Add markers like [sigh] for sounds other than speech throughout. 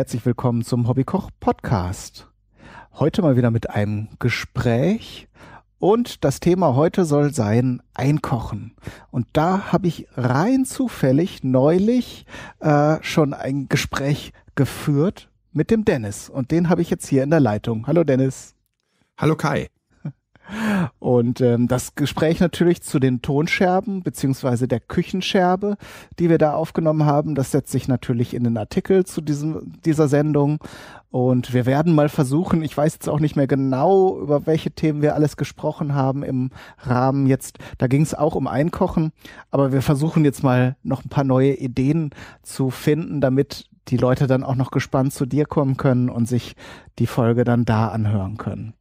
herzlich willkommen zum Hobbykoch Podcast. Heute mal wieder mit einem Gespräch und das Thema heute soll sein Einkochen. Und da habe ich rein zufällig neulich äh, schon ein Gespräch geführt mit dem Dennis und den habe ich jetzt hier in der Leitung. Hallo Dennis. Hallo Kai. Und ähm, das Gespräch natürlich zu den Tonscherben beziehungsweise der Küchenscherbe, die wir da aufgenommen haben, das setzt sich natürlich in den Artikel zu diesem, dieser Sendung. Und wir werden mal versuchen, ich weiß jetzt auch nicht mehr genau, über welche Themen wir alles gesprochen haben im Rahmen jetzt. Da ging es auch um Einkochen, aber wir versuchen jetzt mal noch ein paar neue Ideen zu finden, damit die Leute dann auch noch gespannt zu dir kommen können und sich die Folge dann da anhören können.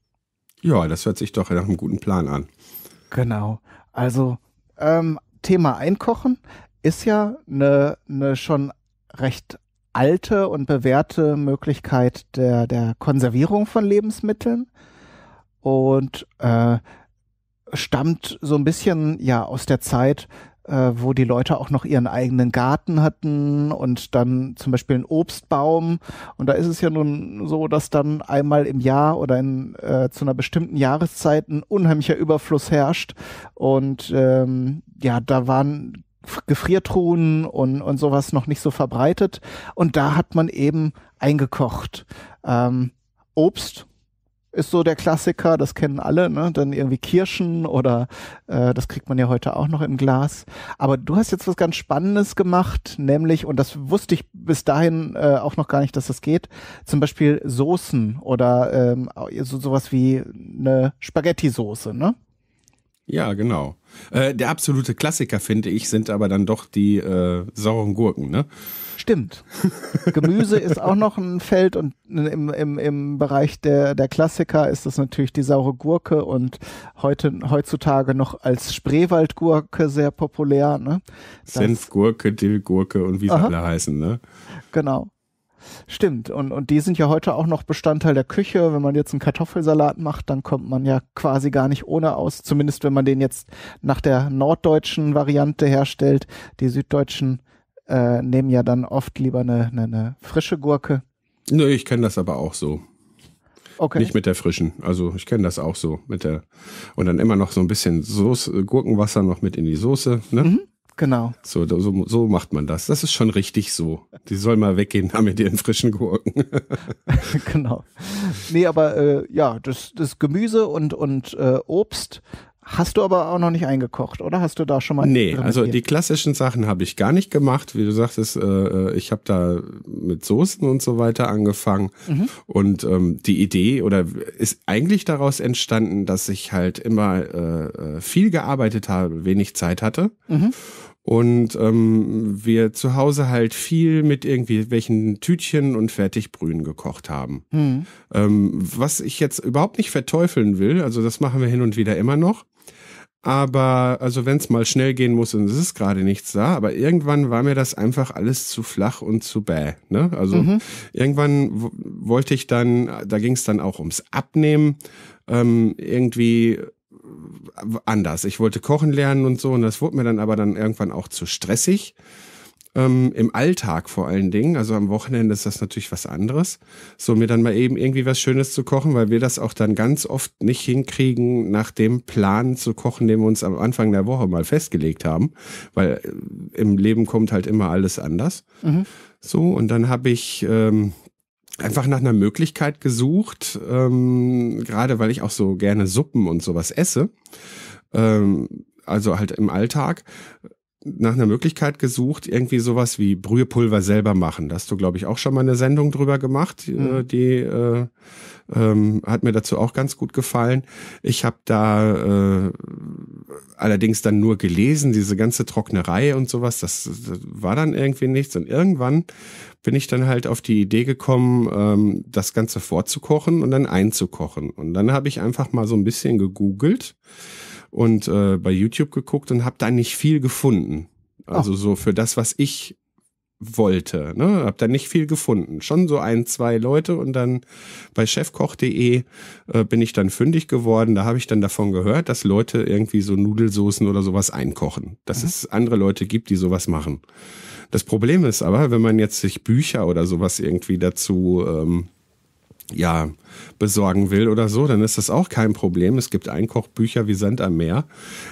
Ja, das hört sich doch nach einem guten Plan an. Genau. Also ähm, Thema Einkochen ist ja eine, eine schon recht alte und bewährte Möglichkeit der, der Konservierung von Lebensmitteln und äh, stammt so ein bisschen ja aus der Zeit, äh, wo die Leute auch noch ihren eigenen Garten hatten und dann zum Beispiel einen Obstbaum. Und da ist es ja nun so, dass dann einmal im Jahr oder in, äh, zu einer bestimmten Jahreszeit ein unheimlicher Überfluss herrscht. Und ähm, ja, da waren Gefriertruhen und, und sowas noch nicht so verbreitet. Und da hat man eben eingekocht. Ähm, Obst ist so der Klassiker, das kennen alle, ne? Dann irgendwie Kirschen oder äh, das kriegt man ja heute auch noch im Glas. Aber du hast jetzt was ganz Spannendes gemacht, nämlich, und das wusste ich bis dahin äh, auch noch gar nicht, dass das geht, zum Beispiel Soßen oder ähm, so, sowas wie eine Spaghetti-Soße, ne? Ja, genau. Äh, der absolute Klassiker, finde ich, sind aber dann doch die äh, sauren Gurken, ne? Stimmt. Gemüse ist auch noch ein Feld und im, im, im Bereich der, der Klassiker ist das natürlich die saure Gurke und heute, heutzutage noch als Spreewaldgurke sehr populär, ne? Senfgurke, Dillgurke und wie sie alle heißen, ne? Genau. Stimmt. Und, und die sind ja heute auch noch Bestandteil der Küche. Wenn man jetzt einen Kartoffelsalat macht, dann kommt man ja quasi gar nicht ohne aus. Zumindest wenn man den jetzt nach der norddeutschen Variante herstellt. Die süddeutschen äh, nehmen ja dann oft lieber eine, eine, eine frische Gurke. Nö, ich kenne das aber auch so. Okay. Nicht mit der frischen. Also ich kenne das auch so mit der und dann immer noch so ein bisschen Soße, Gurkenwasser noch mit in die Soße. Ne? Mhm. Genau. So, so, so macht man das. Das ist schon richtig so. Die soll mal weggehen, haben mit ihren frischen Gurken. [laughs] genau. Nee, aber äh, ja, das, das Gemüse und, und äh, Obst Hast du aber auch noch nicht eingekocht, oder? Hast du da schon mal? Nee, also die klassischen Sachen habe ich gar nicht gemacht. Wie du sagtest, äh, äh, ich habe da mit Soßen und so weiter angefangen. Mhm. Und ähm, die Idee oder ist eigentlich daraus entstanden, dass ich halt immer äh, äh viel gearbeitet habe, wenig Zeit hatte. Mhm und ähm, wir zu Hause halt viel mit irgendwie welchen Tütchen und Fertigbrühen gekocht haben. Mhm. Ähm, was ich jetzt überhaupt nicht verteufeln will, also das machen wir hin und wieder immer noch. Aber also wenn es mal schnell gehen muss und es ist gerade nichts da, aber irgendwann war mir das einfach alles zu flach und zu bäh. Ne? Also mhm. irgendwann wollte ich dann, da ging es dann auch ums Abnehmen, ähm, irgendwie anders. Ich wollte kochen lernen und so und das wurde mir dann aber dann irgendwann auch zu stressig. Ähm, Im Alltag vor allen Dingen, also am Wochenende ist das natürlich was anderes. So mir dann mal eben irgendwie was Schönes zu kochen, weil wir das auch dann ganz oft nicht hinkriegen, nach dem Plan zu kochen, den wir uns am Anfang der Woche mal festgelegt haben, weil äh, im Leben kommt halt immer alles anders. Mhm. So und dann habe ich ähm, einfach nach einer Möglichkeit gesucht, ähm, gerade weil ich auch so gerne Suppen und sowas esse, ähm, also halt im Alltag, nach einer Möglichkeit gesucht, irgendwie sowas wie Brühepulver selber machen. Da hast du, glaube ich, auch schon mal eine Sendung drüber gemacht. Äh, mhm. Die äh, ähm, hat mir dazu auch ganz gut gefallen. Ich habe da äh, allerdings dann nur gelesen, diese ganze Trocknerei und sowas, das, das war dann irgendwie nichts. Und irgendwann bin ich dann halt auf die Idee gekommen, ähm, das Ganze vorzukochen und dann einzukochen. Und dann habe ich einfach mal so ein bisschen gegoogelt und äh, bei YouTube geguckt und habe da nicht viel gefunden. Also oh. so für das, was ich wollte. Ne? Hab da nicht viel gefunden. Schon so ein, zwei Leute und dann bei chefkoch.de äh, bin ich dann fündig geworden. Da habe ich dann davon gehört, dass Leute irgendwie so Nudelsoßen oder sowas einkochen. Dass mhm. es andere Leute gibt, die sowas machen. Das Problem ist aber, wenn man jetzt sich Bücher oder sowas irgendwie dazu ähm, ja, besorgen will oder so, dann ist das auch kein Problem. Es gibt Einkochbücher wie Sand am Meer,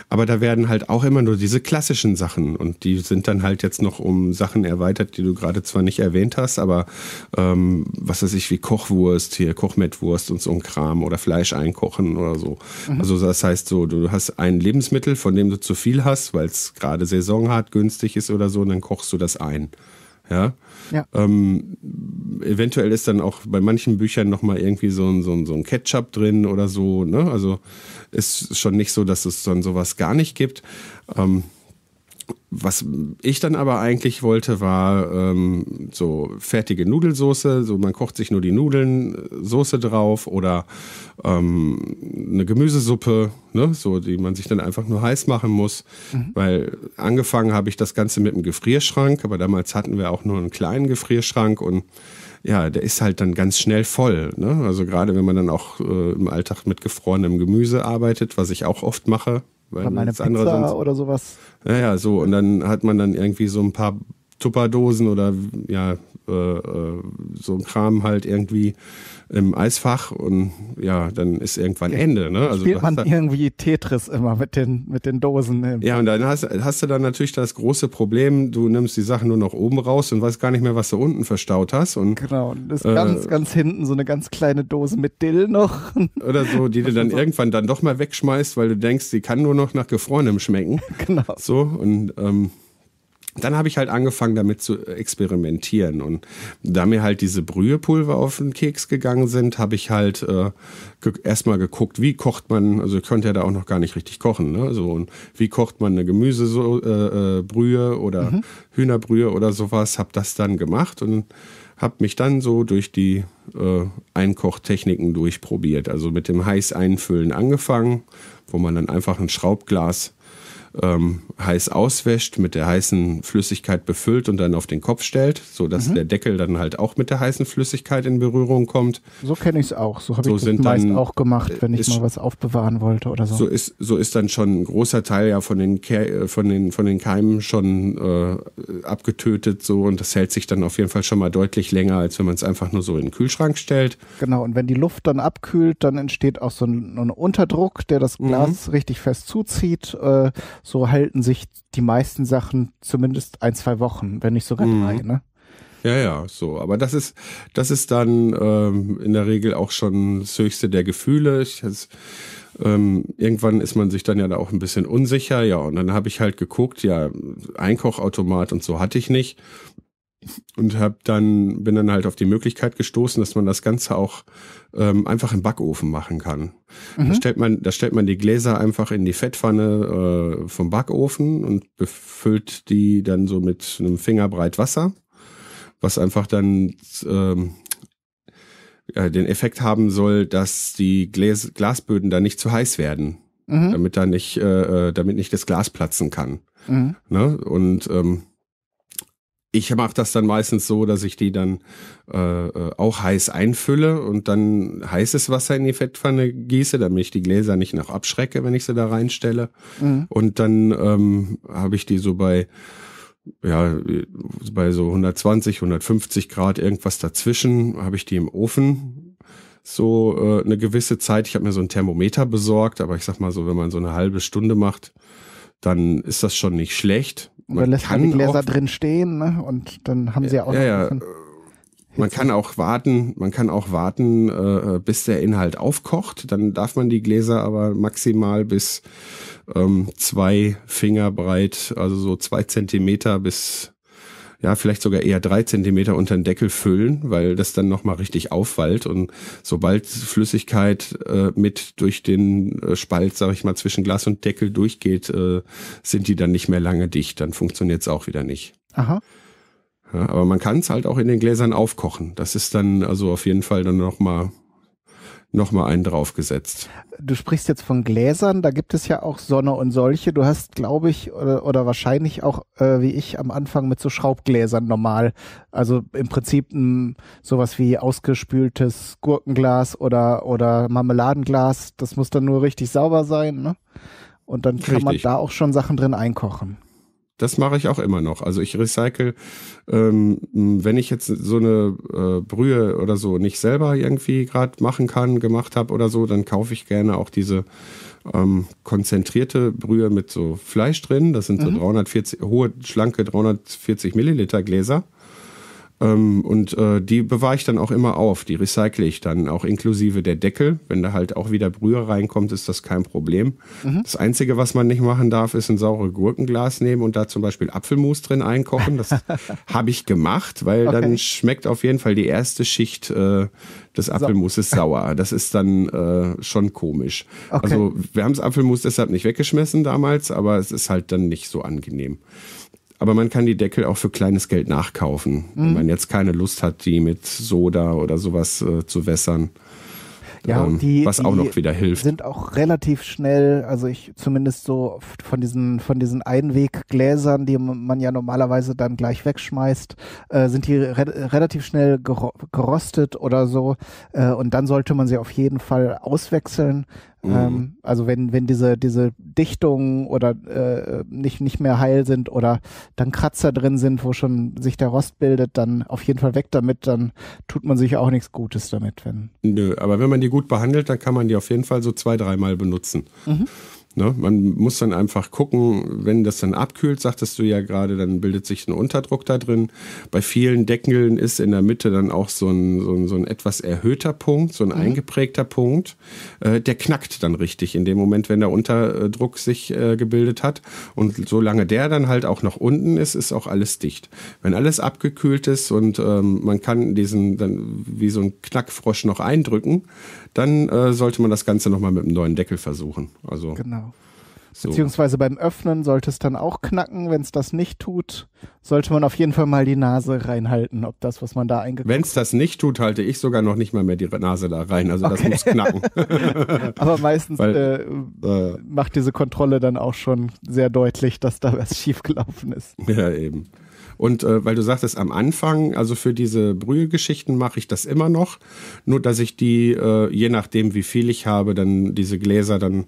aber da werden halt auch immer nur diese klassischen Sachen und die sind dann halt jetzt noch um Sachen erweitert, die du gerade zwar nicht erwähnt hast, aber ähm, was weiß ich, wie Kochwurst hier, Kochmettwurst und so ein Kram oder Fleisch einkochen oder so. Mhm. Also das heißt so, du hast ein Lebensmittel, von dem du zu viel hast, weil es gerade saisonhart günstig ist oder so, und dann kochst du das ein. Ja. ja. Ähm, eventuell ist dann auch bei manchen Büchern nochmal irgendwie so ein, so, ein, so ein Ketchup drin oder so. Ne? Also ist schon nicht so, dass es dann sowas gar nicht gibt. Ähm, was ich dann aber eigentlich wollte, war ähm, so fertige Nudelsoße. So man kocht sich nur die Nudeln, äh, Soße drauf oder ähm, eine Gemüsesuppe, ne? so die man sich dann einfach nur heiß machen muss. Mhm. Weil angefangen habe ich das Ganze mit einem Gefrierschrank, aber damals hatten wir auch nur einen kleinen Gefrierschrank und ja, der ist halt dann ganz schnell voll. Ne? Also gerade wenn man dann auch äh, im Alltag mit gefrorenem Gemüse arbeitet, was ich auch oft mache, weil man ne, das andere sonst, oder sowas. Naja, so. Und dann hat man dann irgendwie so ein paar Tupperdosen oder ja, äh, äh so ein Kram halt irgendwie im Eisfach und ja, dann ist irgendwann Ende. Ne? Also spielt man da, irgendwie Tetris immer mit den, mit den Dosen. Ne? Ja, und dann hast, hast du dann natürlich das große Problem, du nimmst die Sachen nur noch oben raus und weißt gar nicht mehr, was du unten verstaut hast. Und, genau, und das ist äh, ganz, ganz hinten so eine ganz kleine Dose mit Dill noch. [laughs] Oder so, die du dann [laughs] so. irgendwann dann doch mal wegschmeißt, weil du denkst, die kann nur noch nach Gefrorenem schmecken. [laughs] Genau. So, und ähm, dann habe ich halt angefangen, damit zu experimentieren. Und da mir halt diese Brühepulver auf den Keks gegangen sind, habe ich halt äh, erstmal geguckt, wie kocht man, also ich könnt ja da auch noch gar nicht richtig kochen, ne? So, und wie kocht man eine Gemüsebrühe äh, äh oder mhm. Hühnerbrühe oder sowas, habe das dann gemacht und habe mich dann so durch die äh, Einkochtechniken durchprobiert. Also mit dem heiß einfüllen angefangen, wo man dann einfach ein Schraubglas ähm, heiß auswäscht, mit der heißen Flüssigkeit befüllt und dann auf den Kopf stellt, sodass mhm. der Deckel dann halt auch mit der heißen Flüssigkeit in Berührung kommt. So kenne ich es auch. So habe so ich das meist dann, auch gemacht, äh, wenn ich mal was aufbewahren wollte oder so. So ist, so ist dann schon ein großer Teil ja von den, Ke äh, von den, von den Keimen schon äh, abgetötet so und das hält sich dann auf jeden Fall schon mal deutlich länger, als wenn man es einfach nur so in den Kühlschrank stellt. Genau, und wenn die Luft dann abkühlt, dann entsteht auch so ein, ein Unterdruck, der das mhm. Glas mhm. richtig fest zuzieht. Äh, so halten sich die meisten Sachen zumindest ein, zwei Wochen, wenn nicht sogar mhm. drei, ne? Ja, ja, so. Aber das ist, das ist dann ähm, in der Regel auch schon das höchste der Gefühle. Ich, das, ähm, irgendwann ist man sich dann ja da auch ein bisschen unsicher, ja. Und dann habe ich halt geguckt, ja, Einkochautomat und so hatte ich nicht und hab dann bin dann halt auf die Möglichkeit gestoßen, dass man das Ganze auch ähm, einfach im Backofen machen kann. Mhm. Da stellt man da stellt man die Gläser einfach in die Fettpfanne äh, vom Backofen und befüllt die dann so mit einem Fingerbreit Wasser, was einfach dann ähm, ja, den Effekt haben soll, dass die Gläs Glasböden dann nicht zu heiß werden, mhm. damit da nicht äh, äh damit nicht das Glas platzen kann. Mhm. Ne? Und ähm, ich mache das dann meistens so, dass ich die dann äh, äh, auch heiß einfülle und dann heißes Wasser in die Fettpfanne gieße, damit ich die Gläser nicht noch abschrecke, wenn ich sie da reinstelle. Mhm. Und dann ähm, habe ich die so bei ja bei so 120, 150 Grad irgendwas dazwischen habe ich die im Ofen so äh, eine gewisse Zeit. Ich habe mir so ein Thermometer besorgt, aber ich sag mal so, wenn man so eine halbe Stunde macht, dann ist das schon nicht schlecht überlässt man halt die Gläser auch, drin stehen ne? und dann haben sie ja auch ja, noch äh, man kann auch warten, man kann auch warten, äh, äh, bis der Inhalt aufkocht. Dann darf man die Gläser aber maximal bis ähm, zwei Finger breit, also so zwei Zentimeter bis ja, vielleicht sogar eher drei Zentimeter unter den Deckel füllen, weil das dann nochmal richtig aufwallt und sobald Flüssigkeit äh, mit durch den äh, Spalt, sag ich mal, zwischen Glas und Deckel durchgeht, äh, sind die dann nicht mehr lange dicht, dann funktioniert es auch wieder nicht. Aha. Ja, aber man kann es halt auch in den Gläsern aufkochen. Das ist dann also auf jeden Fall dann nochmal nochmal einen draufgesetzt. Du sprichst jetzt von Gläsern, da gibt es ja auch Sonne und solche. Du hast, glaube ich, oder, oder wahrscheinlich auch, äh, wie ich, am Anfang mit so Schraubgläsern normal. Also im Prinzip m, hm, sowas wie ausgespültes Gurkenglas oder, oder Marmeladenglas. Das muss dann nur richtig sauber sein, ne? Und dann kann Richtig. man da auch schon Sachen drin einkochen das mache ich auch immer noch. Also ich recycle, ähm, wenn ich jetzt so eine äh, Brühe oder so nicht selber irgendwie gerade machen kann, gemacht habe oder so, dann kaufe ich gerne auch diese ähm, konzentrierte Brühe mit so Fleisch drin. Das sind so 340, mhm. hohe, schlanke 340 Milliliter Gläser. Ähm, und äh, die bewahre ich dann auch immer auf. Die recycle ich dann auch inklusive der Deckel. Wenn da halt auch wieder Brühe reinkommt, ist das kein Problem. Mhm. Das Einzige, was man nicht machen darf, ist ein saure Gurkenglas nehmen und da zum Beispiel Apfelmus drin einkochen. Das [laughs] habe ich gemacht, weil okay. dann schmeckt auf jeden Fall die erste Schicht äh, des Apfelmuses Sau sauer. Das ist dann äh, schon komisch. Okay. Also wir haben das Apfelmus deshalb nicht weggeschmissen damals, aber es ist halt dann nicht so angenehm. Aber man kann die Deckel auch für kleines Geld nachkaufen, mhm. wenn man jetzt keine Lust hat, die mit Soda oder sowas äh, zu wässern. Ja, ähm, die, was auch die noch wieder hilft. Sind auch relativ schnell, also ich zumindest so von diesen von diesen Einweggläsern, die man ja normalerweise dann gleich wegschmeißt, äh, sind die re relativ schnell gerostet oder so. Äh, und dann sollte man sie auf jeden Fall auswechseln, Mhm. Ähm, also wenn, wenn diese, diese Dichtungen oder äh, nicht, nicht mehr heil sind oder dann Kratzer drin sind, wo schon sich der Rost bildet, dann auf jeden Fall weg damit, dann tut man sich auch nichts Gutes damit. Wenn Nö, aber wenn man die gut behandelt, dann kann man die auf jeden Fall so zwei, dreimal benutzen. Mhm. Ne? Man muss dann einfach gucken, wenn das dann abkühlt, sagtest du ja gerade, dann bildet sich ein Unterdruck da drin. Bei vielen Deckeln ist in der Mitte dann auch so ein, so ein, so ein etwas erhöhter Punkt, so ein mhm. eingeprägter Punkt. Äh, der knackt dann richtig in dem Moment, wenn der Unterdruck sich äh, gebildet hat. Und solange der dann halt auch noch unten ist, ist auch alles dicht. Wenn alles abgekühlt ist und ähm, man kann diesen dann wie so ein Knackfrosch noch eindrücken, dann äh, sollte man das Ganze nochmal mit einem neuen Deckel versuchen. Also, genau. So. Beziehungsweise beim Öffnen sollte es dann auch knacken. Wenn es das nicht tut, sollte man auf jeden Fall mal die Nase reinhalten, ob das, was man da hat. Wenn es das nicht tut, halte ich sogar noch nicht mal mehr die Nase da rein. Also okay. das muss knacken. [laughs] Aber meistens Weil, äh, äh, macht diese Kontrolle dann auch schon sehr deutlich, dass da was schiefgelaufen ist. Ja, eben. Und äh, weil du sagtest am Anfang, also für diese Brühegeschichten mache ich das immer noch, nur dass ich die, äh, je nachdem wie viel ich habe, dann diese Gläser dann,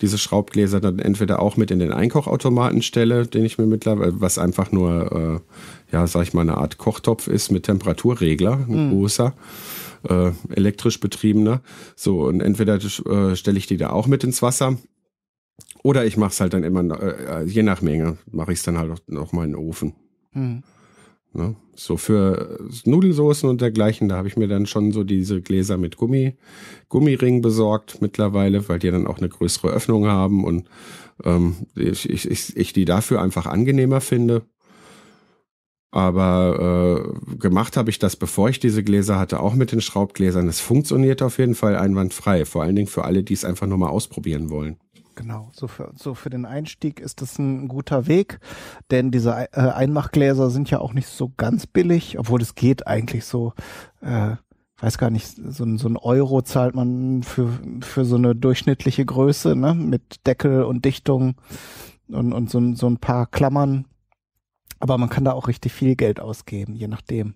diese Schraubgläser dann entweder auch mit in den Einkochautomaten stelle, den ich mir mittlerweile, was einfach nur, äh, ja, sag ich mal, eine Art Kochtopf ist mit Temperaturregler, ein mhm. großer. Äh, elektrisch betriebener. So, und entweder äh, stelle ich die da auch mit ins Wasser oder ich mache es halt dann immer, äh, je nach Menge, mache ich es dann halt auch nochmal in den Ofen. Mhm. Ne? So für Nudelsoßen und dergleichen, da habe ich mir dann schon so diese Gläser mit Gummi, Gummiring besorgt mittlerweile, weil die dann auch eine größere Öffnung haben und ähm, ich, ich, ich, ich die dafür einfach angenehmer finde. Aber äh, gemacht habe ich das, bevor ich diese Gläser hatte, auch mit den Schraubgläsern. Es funktioniert auf jeden Fall einwandfrei, vor allen Dingen für alle, die es einfach nur mal ausprobieren wollen genau. So für, so für den Einstieg ist das ein guter Weg, denn diese äh, Einmachgläser sind ja auch nicht so ganz billig, obwohl es geht eigentlich so, äh, weiß gar nicht, so, ein so ein Euro zahlt man für, für so eine durchschnittliche Größe, ne? Mit Deckel und Dichtung und, und so, so ein paar Klammern. Aber man kann da auch richtig viel Geld ausgeben, je nachdem.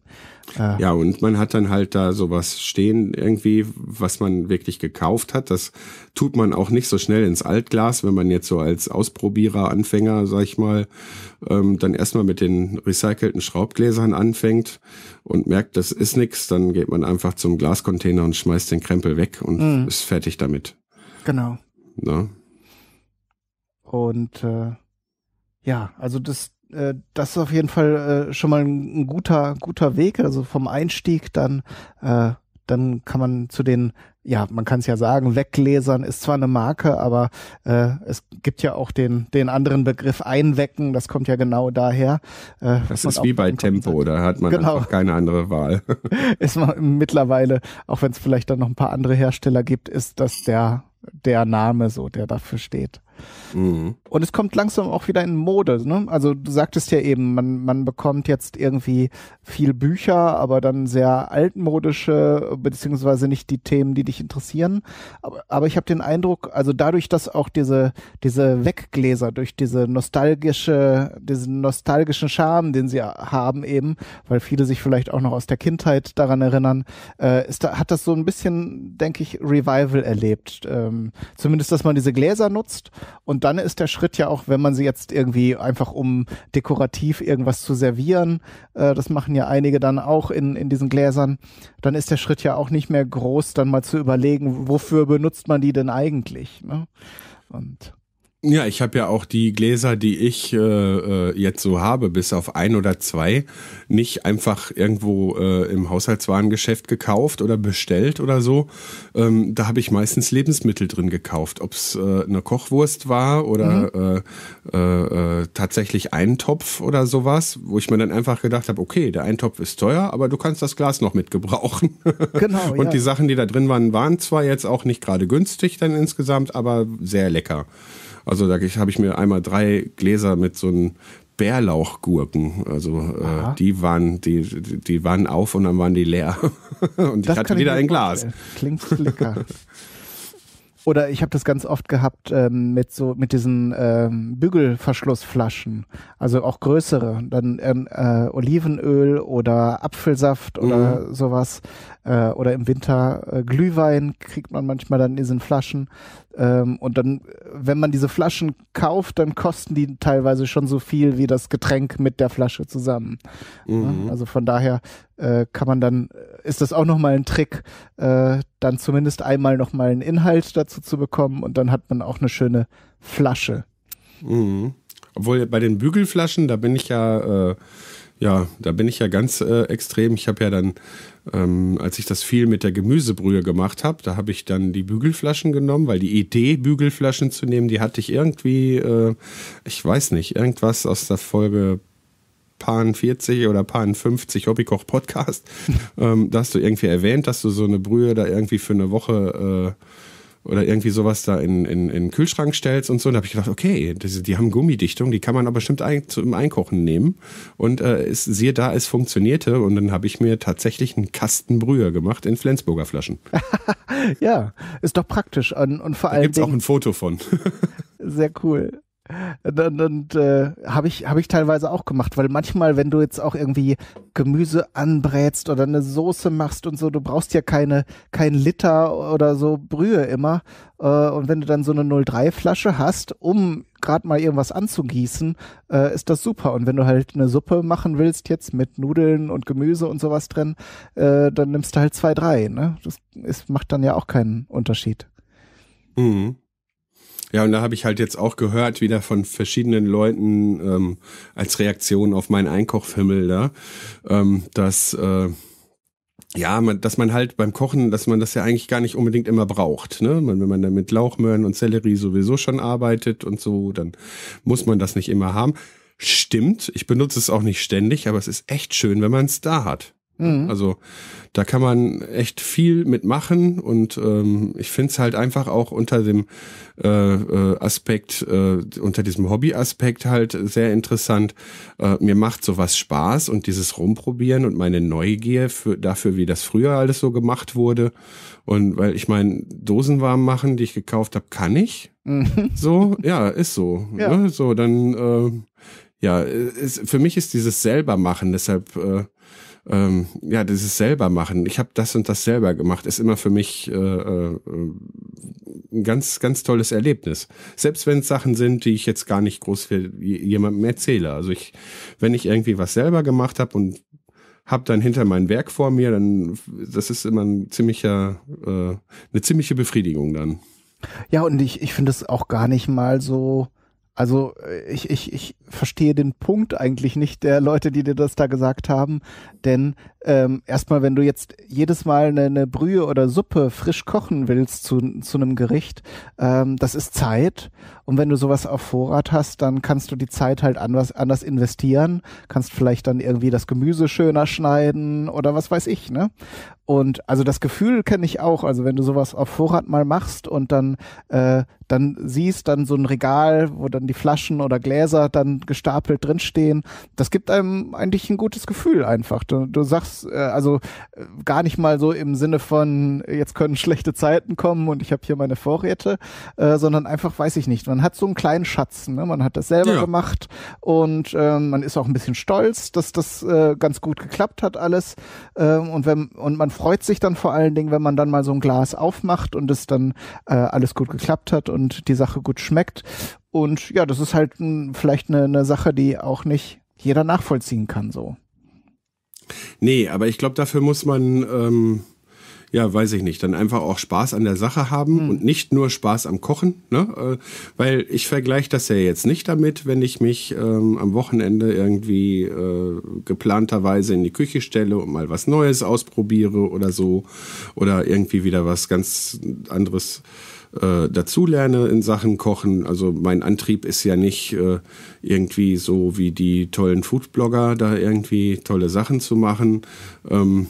Äh ja, und man hat dann halt da sowas stehen irgendwie, was man wirklich gekauft hat. Das tut man auch nicht so schnell ins Altglas, wenn man jetzt so als Ausprobierer, Anfänger, sag ich mal, ähm, dann erstmal mit den recycelten Schraubgläsern anfängt und merkt, das ist nichts, dann geht man einfach zum Glascontainer und schmeißt den Krempel weg und mhm. ist fertig damit. Genau. Na? Ne? Und äh, ja, also das, äh, das ist auf jeden Fall äh, schon mal ein, ein, guter, guter Weg. Also vom Einstieg dann, äh, dann kann man zu den, ja, man kann es ja sagen, Weglesern ist zwar eine Marke, aber äh, es gibt ja auch den, den anderen Begriff Einwecken, das kommt ja genau daher. Äh, das ist wie bei Tempo, da hat man genau. einfach keine andere Wahl. [laughs] ist man mittlerweile, auch wenn es vielleicht dann noch ein paar andere Hersteller gibt, ist das der, der Name so, der dafür steht. Mhm. Und es kommt langsam auch wieder in Mode. Ne? Also du sagtest ja eben, man, man bekommt jetzt irgendwie viel Bücher, aber dann sehr altmodische, beziehungsweise nicht die Themen, die dich interessieren. Aber, aber ich habe den Eindruck, also dadurch, dass auch diese, diese Weggläser, durch diese nostalgische, diesen nostalgischen Charme, den sie haben eben, weil viele sich vielleicht auch noch aus der Kindheit daran erinnern, äh, ist da, hat das so ein bisschen, denke ich, Revival erlebt. Ähm, zumindest, dass man diese Gläser nutzt und dann ist der Schritt ja auch, wenn man sie jetzt irgendwie einfach um dekorativ irgendwas zu servieren, äh, das machen ja einige dann auch in, in diesen Gläsern, dann ist der Schritt ja auch nicht mehr groß, dann mal zu überlegen, wofür benutzt man die denn eigentlich. Ne? Und ja, ich habe ja auch die Gläser, die ich äh, äh, jetzt so habe, bis auf ein oder zwei, nicht einfach irgendwo äh, im Haushaltswarengeschäft gekauft oder bestellt oder so. Ähm, da habe ich meistens Lebensmittel drin gekauft, ob es äh, eine Kochwurst war oder mhm. Äh, äh, tatsächlich Eintopf oder sowas, wo ich mir dann einfach gedacht habe, okay, der Eintopf ist teuer, aber du kannst das Glas noch mitgebrauchen. [laughs] Genau. Und ja. die Sachen, die da drin waren, waren zwar jetzt auch nicht gerade günstig dann insgesamt, aber sehr lecker. Also da habe ich mir einmal drei Gläser mit so einem Bärlauchgurken. Also äh, die waren, die, die waren auf und dann waren die leer. [laughs] und das ich hatte wieder ein Glas. Klingt lecker. [laughs] Oder ich habe das ganz oft gehabt ähm, mit so mit diesen ähm, Bügelverschlussflaschen, also auch größere, dann ähm, äh, Olivenöl oder Apfelsaft oder mhm. sowas äh, oder im Winter äh, Glühwein kriegt man manchmal dann in diesen Flaschen ähm, und dann wenn man diese Flaschen kauft, dann kosten die teilweise schon so viel wie das Getränk mit der Flasche zusammen. Ne? Mhm. Also von daher äh, kann man dann ist das auch nochmal ein Trick, äh, dann zumindest einmal nochmal einen Inhalt dazu zu bekommen und dann hat man auch eine schöne Flasche. Mhm. Obwohl bei den Bügelflaschen, da bin ich ja, äh, ja, da bin ich ja ganz äh, extrem. Ich habe ja dann, ähm, als ich das viel mit der Gemüsebrühe gemacht habe, da habe ich dann die Bügelflaschen genommen, weil die Idee, Bügelflaschen zu nehmen, die hatte ich irgendwie, äh, ich weiß nicht, irgendwas aus der Folge Pan 40 oder Pan 50 Hobbykoch Podcast, [laughs] ähm, da hast du irgendwie erwähnt, dass du so eine Brühe da irgendwie für eine Woche äh, oder irgendwie sowas da in, in, in den Kühlschrank stellst und so. Und da habe ich gedacht, okay, das, die haben Gummidichtung, die kann man aber bestimmt ein, zum Einkochen nehmen. Und äh, es, siehe da, es funktionierte. Und dann habe ich mir tatsächlich einen Kasten Brühe gemacht in Flensburger Flaschen. [laughs] ja, ist doch praktisch. Und, und vor allem. Da gibt es auch ein Foto von. sehr cool. Und, und äh, habe ich, hab ich teilweise auch gemacht, weil manchmal, wenn du jetzt auch irgendwie Gemüse anbrätst oder eine Soße machst und so, du brauchst ja keine, kein Liter oder so Brühe immer. Äh, und wenn du dann so eine 03-Flasche hast, um gerade mal irgendwas anzugießen, äh, ist das super. Und wenn du halt eine Suppe machen willst, jetzt mit Nudeln und Gemüse und sowas drin, äh, dann nimmst du halt zwei, drei. Ne? Das ist, macht dann ja auch keinen Unterschied. Mhm. Ja, und da habe ich halt jetzt auch gehört, wieder von verschiedenen Leuten ähm, als Reaktion auf meinen Einkochfimmel da, ähm, dass äh, ja, man, dass man halt beim Kochen, dass man das ja eigentlich gar nicht unbedingt immer braucht. Ne? Wenn man dann mit Lauchmöhren und Sellerie sowieso schon arbeitet und so, dann muss man das nicht immer haben. Stimmt, ich benutze es auch nicht ständig, aber es ist echt schön, wenn man es da hat. Ne? Mhm. Also da kann man echt viel mitmachen und ähm, ich finde es halt einfach auch unter dem äh, äh, Aspekt, äh, unter diesem Hobby-Aspekt halt sehr interessant. Äh, mir macht sowas Spaß und dieses Rumprobieren und meine Neugier für, dafür, wie das früher alles so gemacht wurde. Und weil ich meine, Dosen warm machen, die ich gekauft habe, kann ich. Mhm. so, ja, ist so. Ja. Ne? So, dann, äh, ja, ist, für mich ist dieses selber machen, deshalb... Äh, ähm, ja, dieses selber machen, ich habe das und das selber gemacht, ist immer für mich äh, äh, ein ganz, ganz tolles Erlebnis. Selbst wenn es Sachen sind, die ich jetzt gar nicht groß für jemandem erzähle. Also ich, wenn ich irgendwie was selber gemacht habe und hab dann hinter mein Werk vor mir, dann das ist immer ein ziemlicher, äh, eine ziemliche Befriedigung dann. Ja, und ich, ich finde es auch gar nicht mal so also äh, ich, ich, ich verstehe den Punkt eigentlich nicht der Leute, die dir das da gesagt haben. Denn ähm, erstmal, wenn du jetzt jedes Mal eine, eine Brühe oder Suppe frisch kochen willst zu, zu einem Gericht, ähm, das ist Zeit. Und wenn du sowas auf Vorrat hast, dann kannst du die Zeit halt anders, anders investieren. Kannst vielleicht dann irgendwie das Gemüse schöner schneiden oder was weiß ich, ne? Und also das Gefühl kenne ich auch. Also wenn du sowas auf Vorrat mal machst und dann, äh, dann siehst dann so ein Regal, wo dann die Flaschen oder Gläser dann gestapelt drinstehen, das gibt einem eigentlich ein gutes Gefühl einfach. Du, du sagst, äh, also äh, gar nicht mal so im Sinne von, jetzt können schlechte Zeiten kommen und ich habe hier meine Vorräte, äh, sondern einfach, weiß ich nicht, man hat so einen kleinen Schatz, ne? man hat das selber ja. gemacht und äh, man ist auch ein bisschen stolz, dass das äh, ganz gut geklappt hat alles. Äh, und wenn und man freut sich dann vor allen Dingen, wenn man dann mal so ein Glas aufmacht und es dann äh, alles gut geklappt hat und die Sache gut schmeckt. Und ja, das ist halt m, vielleicht eine, eine Sache, die auch nicht jeder nachvollziehen kann so. Nee, aber ich glaube, dafür muss man ähm, ja, weiß ich nicht, dann einfach auch Spaß an der Sache haben mhm. und nicht nur Spaß am Kochen, ne? Äh, weil ich vergleiche das ja jetzt nicht damit, wenn ich mich ähm, am Wochenende irgendwie äh, geplanterweise in die Küche stelle und mal was Neues ausprobiere oder so oder irgendwie wieder was ganz anderes äh, dazulerne in Sachen Kochen. Also mein Antrieb ist ja nicht äh, irgendwie so wie die tollen Foodblogger, da irgendwie tolle Sachen zu machen. Ähm,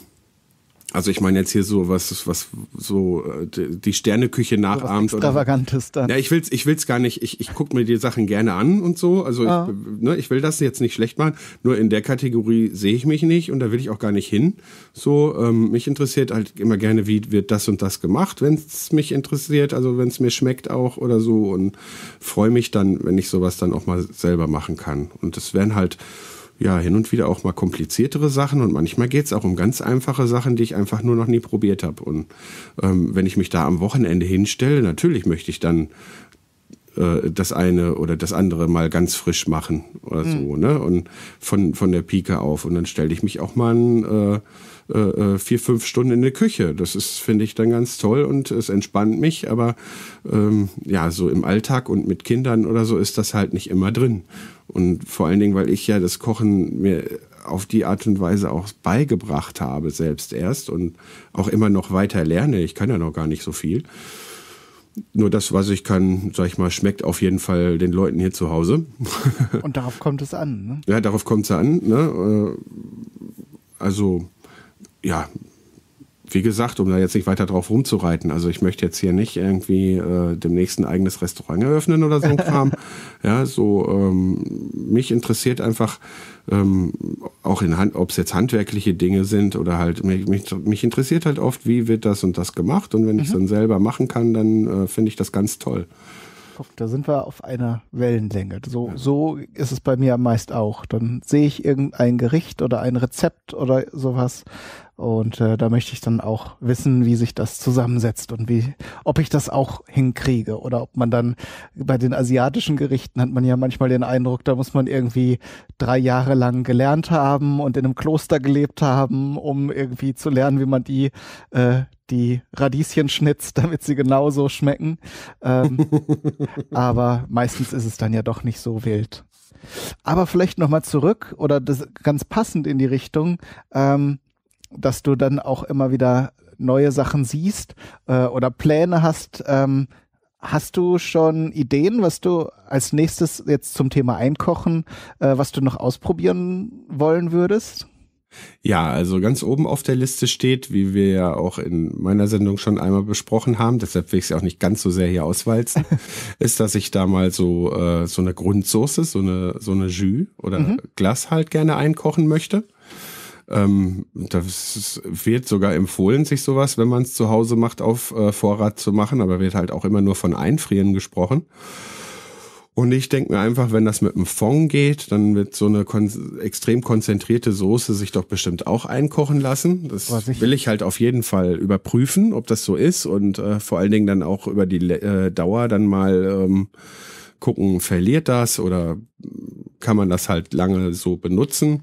also ich meine jetzt hier so was, was so äh, die Sterneküche nachahmt. So Extravagantes dann. Ja, ich will's, ich will's gar nicht. Ich, ich guck mir die Sachen gerne an und so. Also ah. ich, ne, ich will das jetzt nicht schlecht machen. Nur in der Kategorie sehe ich mich nicht und da will ich auch gar nicht hin. So ähm, mich interessiert halt immer gerne, wie wird das und das gemacht, wenn es mich interessiert. Also wenn es mir schmeckt auch oder so und freue mich dann, wenn ich sowas dann auch mal selber machen kann. Und das wären halt ja hin und wieder auch mal kompliziertere Sachen und manchmal geht es auch um ganz einfache Sachen, die ich einfach nur noch nie probiert habe. Und ähm, wenn ich mich da am Wochenende hinstelle, natürlich möchte ich dann äh, das eine oder das andere mal ganz frisch machen oder mhm. so, ne? Und von, von der Pike auf. Und dann stelle ich mich auch mal ein. Äh, äh, äh, vier, fünf Stunden in der Küche. Das ist, finde ich, dann ganz toll und es entspannt mich. Aber ähm, ja, so im Alltag und mit Kindern oder so ist das halt nicht immer drin. Und vor allen Dingen, weil ich ja das Kochen mir auf die Art und Weise auch beigebracht habe, selbst erst und auch immer noch weiter lerne. Ich kann ja noch gar nicht so viel. Nur das, was ich kann, sag ich mal, schmeckt auf jeden Fall den Leuten hier zu Hause. [laughs] Und darauf kommt es an, ne? Ja, darauf kommt es an. Ne? Äh, also ja, wie gesagt, um da jetzt nicht weiter drauf rumzureiten. Also ich möchte jetzt hier nicht irgendwie äh, demnächst ein eigenes Restaurant eröffnen oder so ein Kram. [laughs] ja, so ähm, mich interessiert einfach ähm, auch in Hand, ob es jetzt handwerkliche Dinge sind oder halt mich, mich, mich, interessiert halt oft, wie wird das und das gemacht und wenn mhm. ich es dann selber machen kann, dann äh, finde ich das ganz toll. Da sind wir auf einer Wellenlänge. So, ja. so ist es bei mir meist auch. Dann sehe ich irgendein Gericht oder ein Rezept oder sowas und äh, da möchte ich dann auch wissen, wie sich das zusammensetzt und wie, ob ich das auch hinkriege oder ob man dann bei den asiatischen Gerichten hat man ja manchmal den Eindruck, da muss man irgendwie drei Jahre lang gelernt haben und in einem Kloster gelebt haben, um irgendwie zu lernen, wie man die äh, die Radieschen schnitzt, [laughs] damit sie genauso schmecken. Ähm, [laughs] aber meistens ist es dann ja doch nicht so wild. Aber vielleicht nochmal zurück oder das ganz passend in die Richtung. Ähm, dass du dann auch immer wieder neue Sachen siehst äh, oder Pläne hast. Ähm, hast du schon Ideen, was du als nächstes jetzt zum Thema Einkochen, äh, was du noch ausprobieren wollen würdest? Ja, also ganz oben auf der Liste steht, wie wir ja auch in meiner Sendung schon einmal besprochen haben, deshalb will ich es auch nicht ganz so sehr hier auswalzen, [laughs] ist, dass ich da mal so, äh, so eine Grundsoße, so eine, so eine Jus oder mhm. Glas halt gerne einkochen möchte. Ähm, das wird sogar empfohlen, sich sowas, wenn man es zu Hause macht, auf äh, Vorrat zu machen, aber wird halt auch immer nur von Einfrieren gesprochen. Und ich denke mir einfach, wenn das mit einem Fond geht, dann wird so eine kon extrem konzentrierte Soße sich doch bestimmt auch einkochen lassen. Das will ich halt auf jeden Fall überprüfen, ob das so ist und äh, vor allen Dingen dann auch über die äh, Dauer dann mal ähm, gucken, verliert das oder kann man das halt lange so benutzen.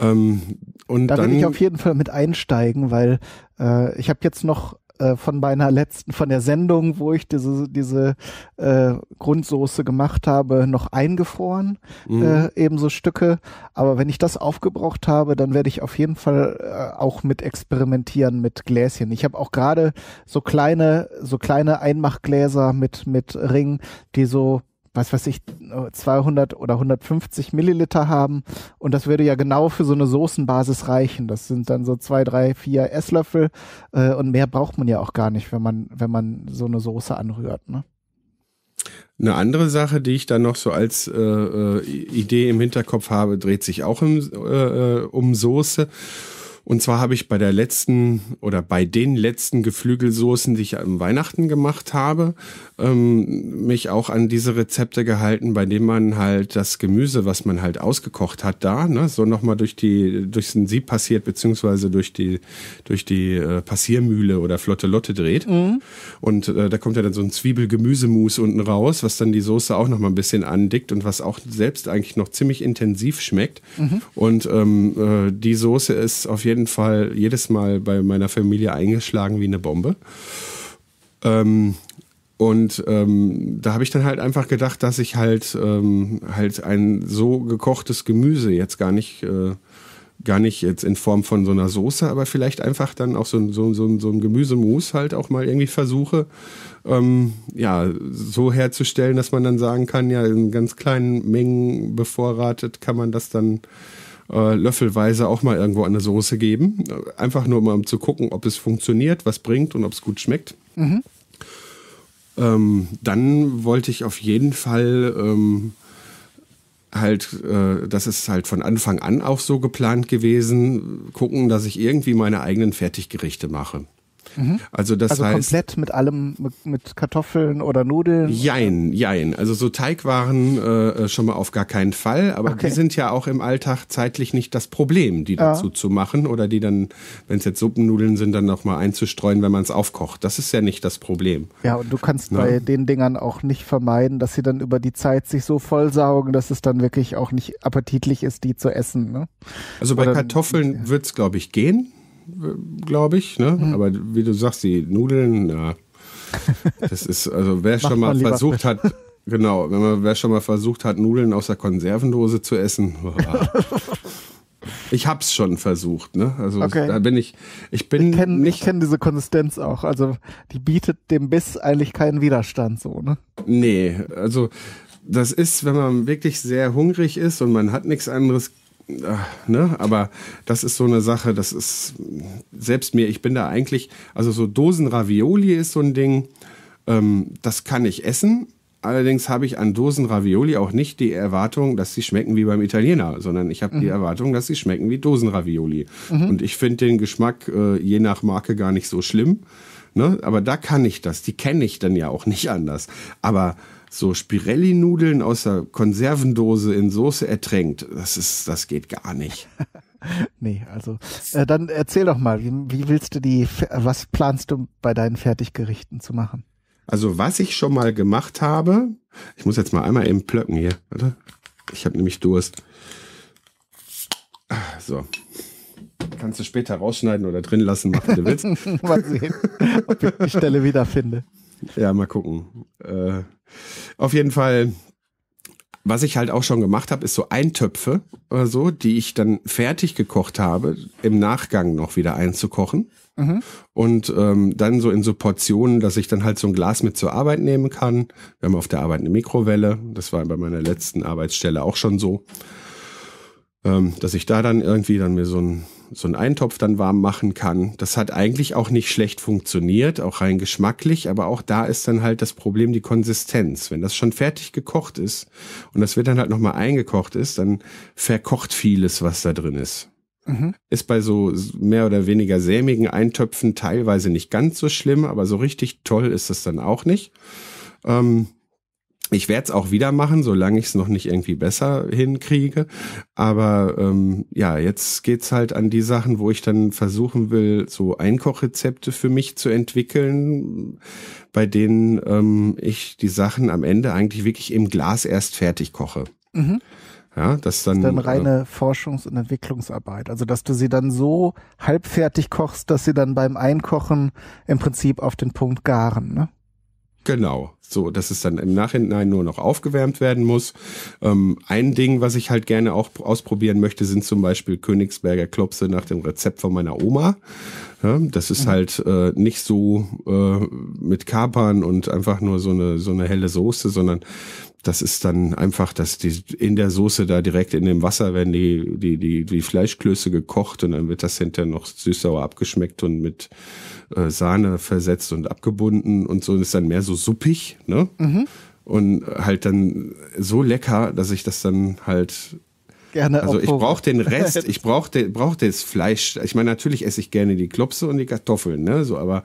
Ähm, und da dann, will ich auf jeden Fall mit einsteigen, weil äh, ich habe jetzt noch äh, von meiner letzten, von der Sendung, wo ich diese, diese äh, Grundsoße gemacht habe, noch eingefroren, mhm. äh, ebenso Stücke. Aber wenn ich das aufgebraucht habe, dann werde ich auf jeden Fall äh, auch mit experimentieren mit Gläschen. Ich habe auch gerade so kleine, so kleine Einmachgläser mit, mit Ring, die so was weiß ich, 200 oder 150 Milliliter haben. Und das würde ja genau für so eine Soßenbasis reichen. Das sind dann so zwei, drei, vier Esslöffel. Äh, und mehr braucht man ja auch gar nicht, wenn man, wenn man so eine Soße anrührt. Ne? Eine andere Sache, die ich dann noch so als äh, äh Idee im Hinterkopf habe, dreht sich auch im, äh, äh um Soße. Und zwar habe ich bei der letzten oder bei den letzten Geflügelsoßen, die ich am Weihnachten gemacht habe, ähm, mich auch an diese Rezepte gehalten, bei denen man halt das Gemüse, was man halt ausgekocht hat, da, ne, so nochmal durch die, durch den Sieb passiert, beziehungsweise durch die, durch die äh, Passiermühle oder Flotte Lotte dreht. Mhm. Und äh, da kommt ja dann so ein Zwiebel-Gemüsemus unten raus, was dann die Soße auch nochmal ein bisschen andickt und was auch selbst eigentlich noch ziemlich intensiv schmeckt. Mhm. Und ähm, äh, die Soße ist auf jeden jeden Fall jedes Mal bei meiner Familie eingeschlagen wie eine Bombe. Ähm, und ähm, da habe ich dann halt einfach gedacht, dass ich halt, ähm, halt ein so gekochtes Gemüse jetzt gar nicht, äh, gar nicht jetzt in Form von so einer Soße, aber vielleicht einfach dann auch so, ein, so, so, so ein Gemüsemus halt auch mal irgendwie versuche, ähm, ja, so herzustellen, dass man dann sagen kann, ja, in ganz kleinen Mengen bevorratet kann man das dann äh, löffelweise auch mal irgendwo eine Soße geben. Äh, einfach nur mal um zu gucken, ob es funktioniert, was bringt und ob es gut schmeckt. Mhm. Ähm, dann wollte ich auf jeden Fall ähm, halt, äh, das ist halt von Anfang an auch so geplant gewesen, gucken, dass ich irgendwie meine eigenen Fertiggerichte mache. Mhm. Also das also heißt komplett mit allem mit Kartoffeln oder Nudeln. Jein, jein. Also so Teigwaren äh, schon mal auf gar keinen Fall, aber okay. die sind ja auch im Alltag zeitlich nicht das Problem, die dazu ja. zu machen oder die dann, wenn es jetzt Suppennudeln sind, dann noch mal einzustreuen, wenn man es aufkocht. Das ist ja nicht das Problem. Ja, und du kannst Na? Ne? bei den Dingern auch nicht vermeiden, dass sie dann über die Zeit sich so vollsaugen, dass es dann wirklich auch nicht appetitlich ist, die zu essen. Ne? Also bei oder, Kartoffeln ja. es, glaube ich, gehen glaube ich. Ne? Mhm. Aber wie du sagst, die Nudeln, ja. Das ist, also wer [laughs] schon mal versucht hat, genau, wenn man, wer schon mal versucht hat, Nudeln aus der Konservendose zu essen. [laughs] ich hab's schon versucht, ne? Also okay. da bin ich, ich bin ich kenn, nicht. Ich kenne diese Konsistenz auch. Also die bietet dem Biss eigentlich keinen Widerstand, so, ne? Nee, also das ist, wenn man wirklich sehr hungrig ist und man hat nichts anderes äh, ne? Aber das ist so eine Sache, das ist selbst mir, ich bin da eigentlich, also so Dosen Ravioli ist so ein Ding, ähm, das kann ich essen. Allerdings habe ich an Dosen Ravioli auch nicht die Erwartung, dass sie schmecken wie beim Italiener, sondern ich habe mhm. die Erwartung, dass sie schmecken wie Dosen Ravioli. Mhm. Und ich finde den Geschmack äh, je nach Marke gar nicht so schlimm. Ne? Aber da kann ich das. Die kenne ich dann ja auch nicht anders. Aber so Spirelli-Nudeln aus der Konservendose in Soße ertränkt. Das ist, das geht gar nicht. [laughs] nee, also äh, dann erzähl doch mal, wie, wie willst du die, was planst du bei deinen Fertiggerichten zu machen? Also was ich schon mal gemacht habe, ich muss jetzt mal einmal eben plöcken hier, oder? Ich habe nämlich Durst. So. Kannst du später rausschneiden oder drin lassen, mach du willst. [laughs] mal sehen, ob ich die Stelle wiederfinde. Ja, mal gucken. Äh, auf jeden Fall, was ich halt auch schon gemacht habe, ist so Eintöpfe oder so, die ich dann fertig gekocht habe, im Nachgang noch wieder einzukochen. Mhm. Und ähm, dann so in so Portionen, dass ich dann halt so ein Glas mit zur Arbeit nehmen kann. Wir haben auf der Arbeit eine Mikrowelle. Das war bei meiner letzten Arbeitsstelle auch schon so ähm, dass ich da dann irgendwie dann mir so ein so einen Eintopf dann warm machen kann. Das hat eigentlich auch nicht schlecht funktioniert, auch rein geschmacklich, aber auch da ist dann halt das Problem die Konsistenz. Wenn das schon fertig gekocht ist und das wird dann halt nochmal eingekocht ist, dann verkocht vieles, was da drin ist. Mhm. Ist bei so mehr oder weniger sämigen Eintöpfen teilweise nicht ganz so schlimm, aber so richtig toll ist das dann auch nicht. Ähm, ich werde es auch wieder machen, solange ich es noch nicht irgendwie besser hinkriege. Aber ähm, ja, jetzt geht's halt an die Sachen, wo ich dann versuchen will, so Einkochrezepte für mich zu entwickeln, bei denen ähm, ich die Sachen am Ende eigentlich wirklich im Glas erst fertig koche. Mhm. Ja, das, dann, das ist dann äh, reine äh, Forschungs- und Entwicklungsarbeit. Also, dass du sie dann so halbfertig kochst, dass sie dann beim Einkochen im Prinzip auf den Punkt garen. Ne? Genau, so dass es dann im Nachhinein nur noch aufgewärmt werden muss. Ähm, ein Ding, was ich halt gerne auch ausprobieren möchte, sind zum Beispiel Königsberger Klopse nach dem Rezept von meiner Oma. Ja, das ist mhm. halt äh, nicht so äh, mit Kapern und einfach nur so eine, so eine helle Soße, sondern das ist dann einfach, dass die in der Soße da direkt in dem Wasser werden die, die, die, die Fleischklöße gekocht und dann wird das hinterher noch süß-sauer abgeschmeckt und mit äh, Sahne versetzt und abgebunden und so und ist dann mehr so suppig, ne? Mhm. Und halt dann so lecker, dass ich das dann halt Gerne also ich brauche den Rest, [laughs] ich brauche brauch das Fleisch. Ich meine, natürlich esse ich gerne die Klopse und die Kartoffeln, ne? So, aber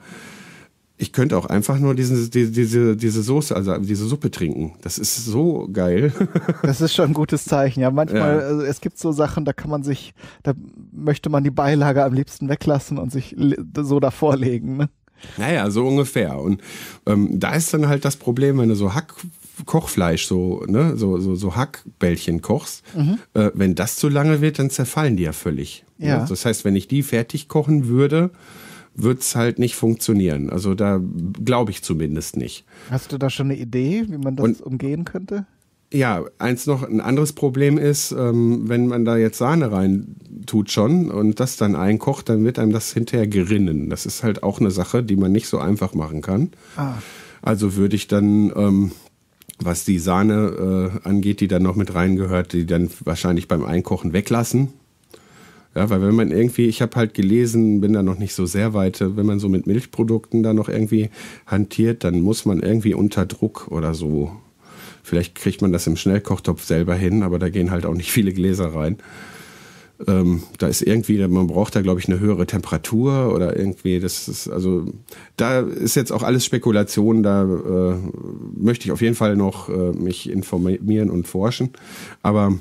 ich könnte auch einfach nur diesen, die, diese, diese Soße, also diese Suppe trinken. Das ist so geil. [laughs] Das ist schon ein gutes Zeichen. Ja, manchmal, ja. Also es gibt so Sachen, da kann man sich, da möchte man die Beilage am liebsten weglassen und sich so davor legen. Ne? Naja, so ungefähr. Und ähm, da ist dann halt das Problem, wenn du so Hack Kochfleisch, so, ne, so, so, so Hackbällchen kochst, mhm. äh, wenn das zu lange wird, dann zerfallen die ja völlig. Ja. Ne? Das heißt, wenn ich die fertig kochen würde, wird es halt nicht funktionieren. Also da glaube ich zumindest nicht. Hast du da schon eine Idee, wie man das Und, umgehen könnte? Ja, eins noch, ein anderes Problem ist, ähm, wenn man da jetzt Sahne rein tut schon und das dann einkocht, dann wird einem das hinterher gerinnen. Das ist halt auch eine Sache, die man nicht so einfach machen kann. Ah. Also würde ich dann, ähm, was die Sahne äh, angeht, die dann noch mit reingehört, die dann wahrscheinlich beim Einkochen weglassen ja, weil wenn man irgendwie, ich habe halt gelesen, bin da noch nicht so sehr weit, wenn man so mit Milchprodukten da noch irgendwie hantiert, dann muss man irgendwie unter Druck oder so. Vielleicht kriegt man das im Schnellkochtopf selber hin, aber da gehen halt auch nicht viele Gläser rein. Ähm, da ist irgendwie, man braucht da, glaube ich, eine höhere Temperatur oder irgendwie, das ist, also da ist jetzt auch alles Spekulation, da äh, möchte ich auf jeden Fall noch äh, mich informieren und forschen. Aber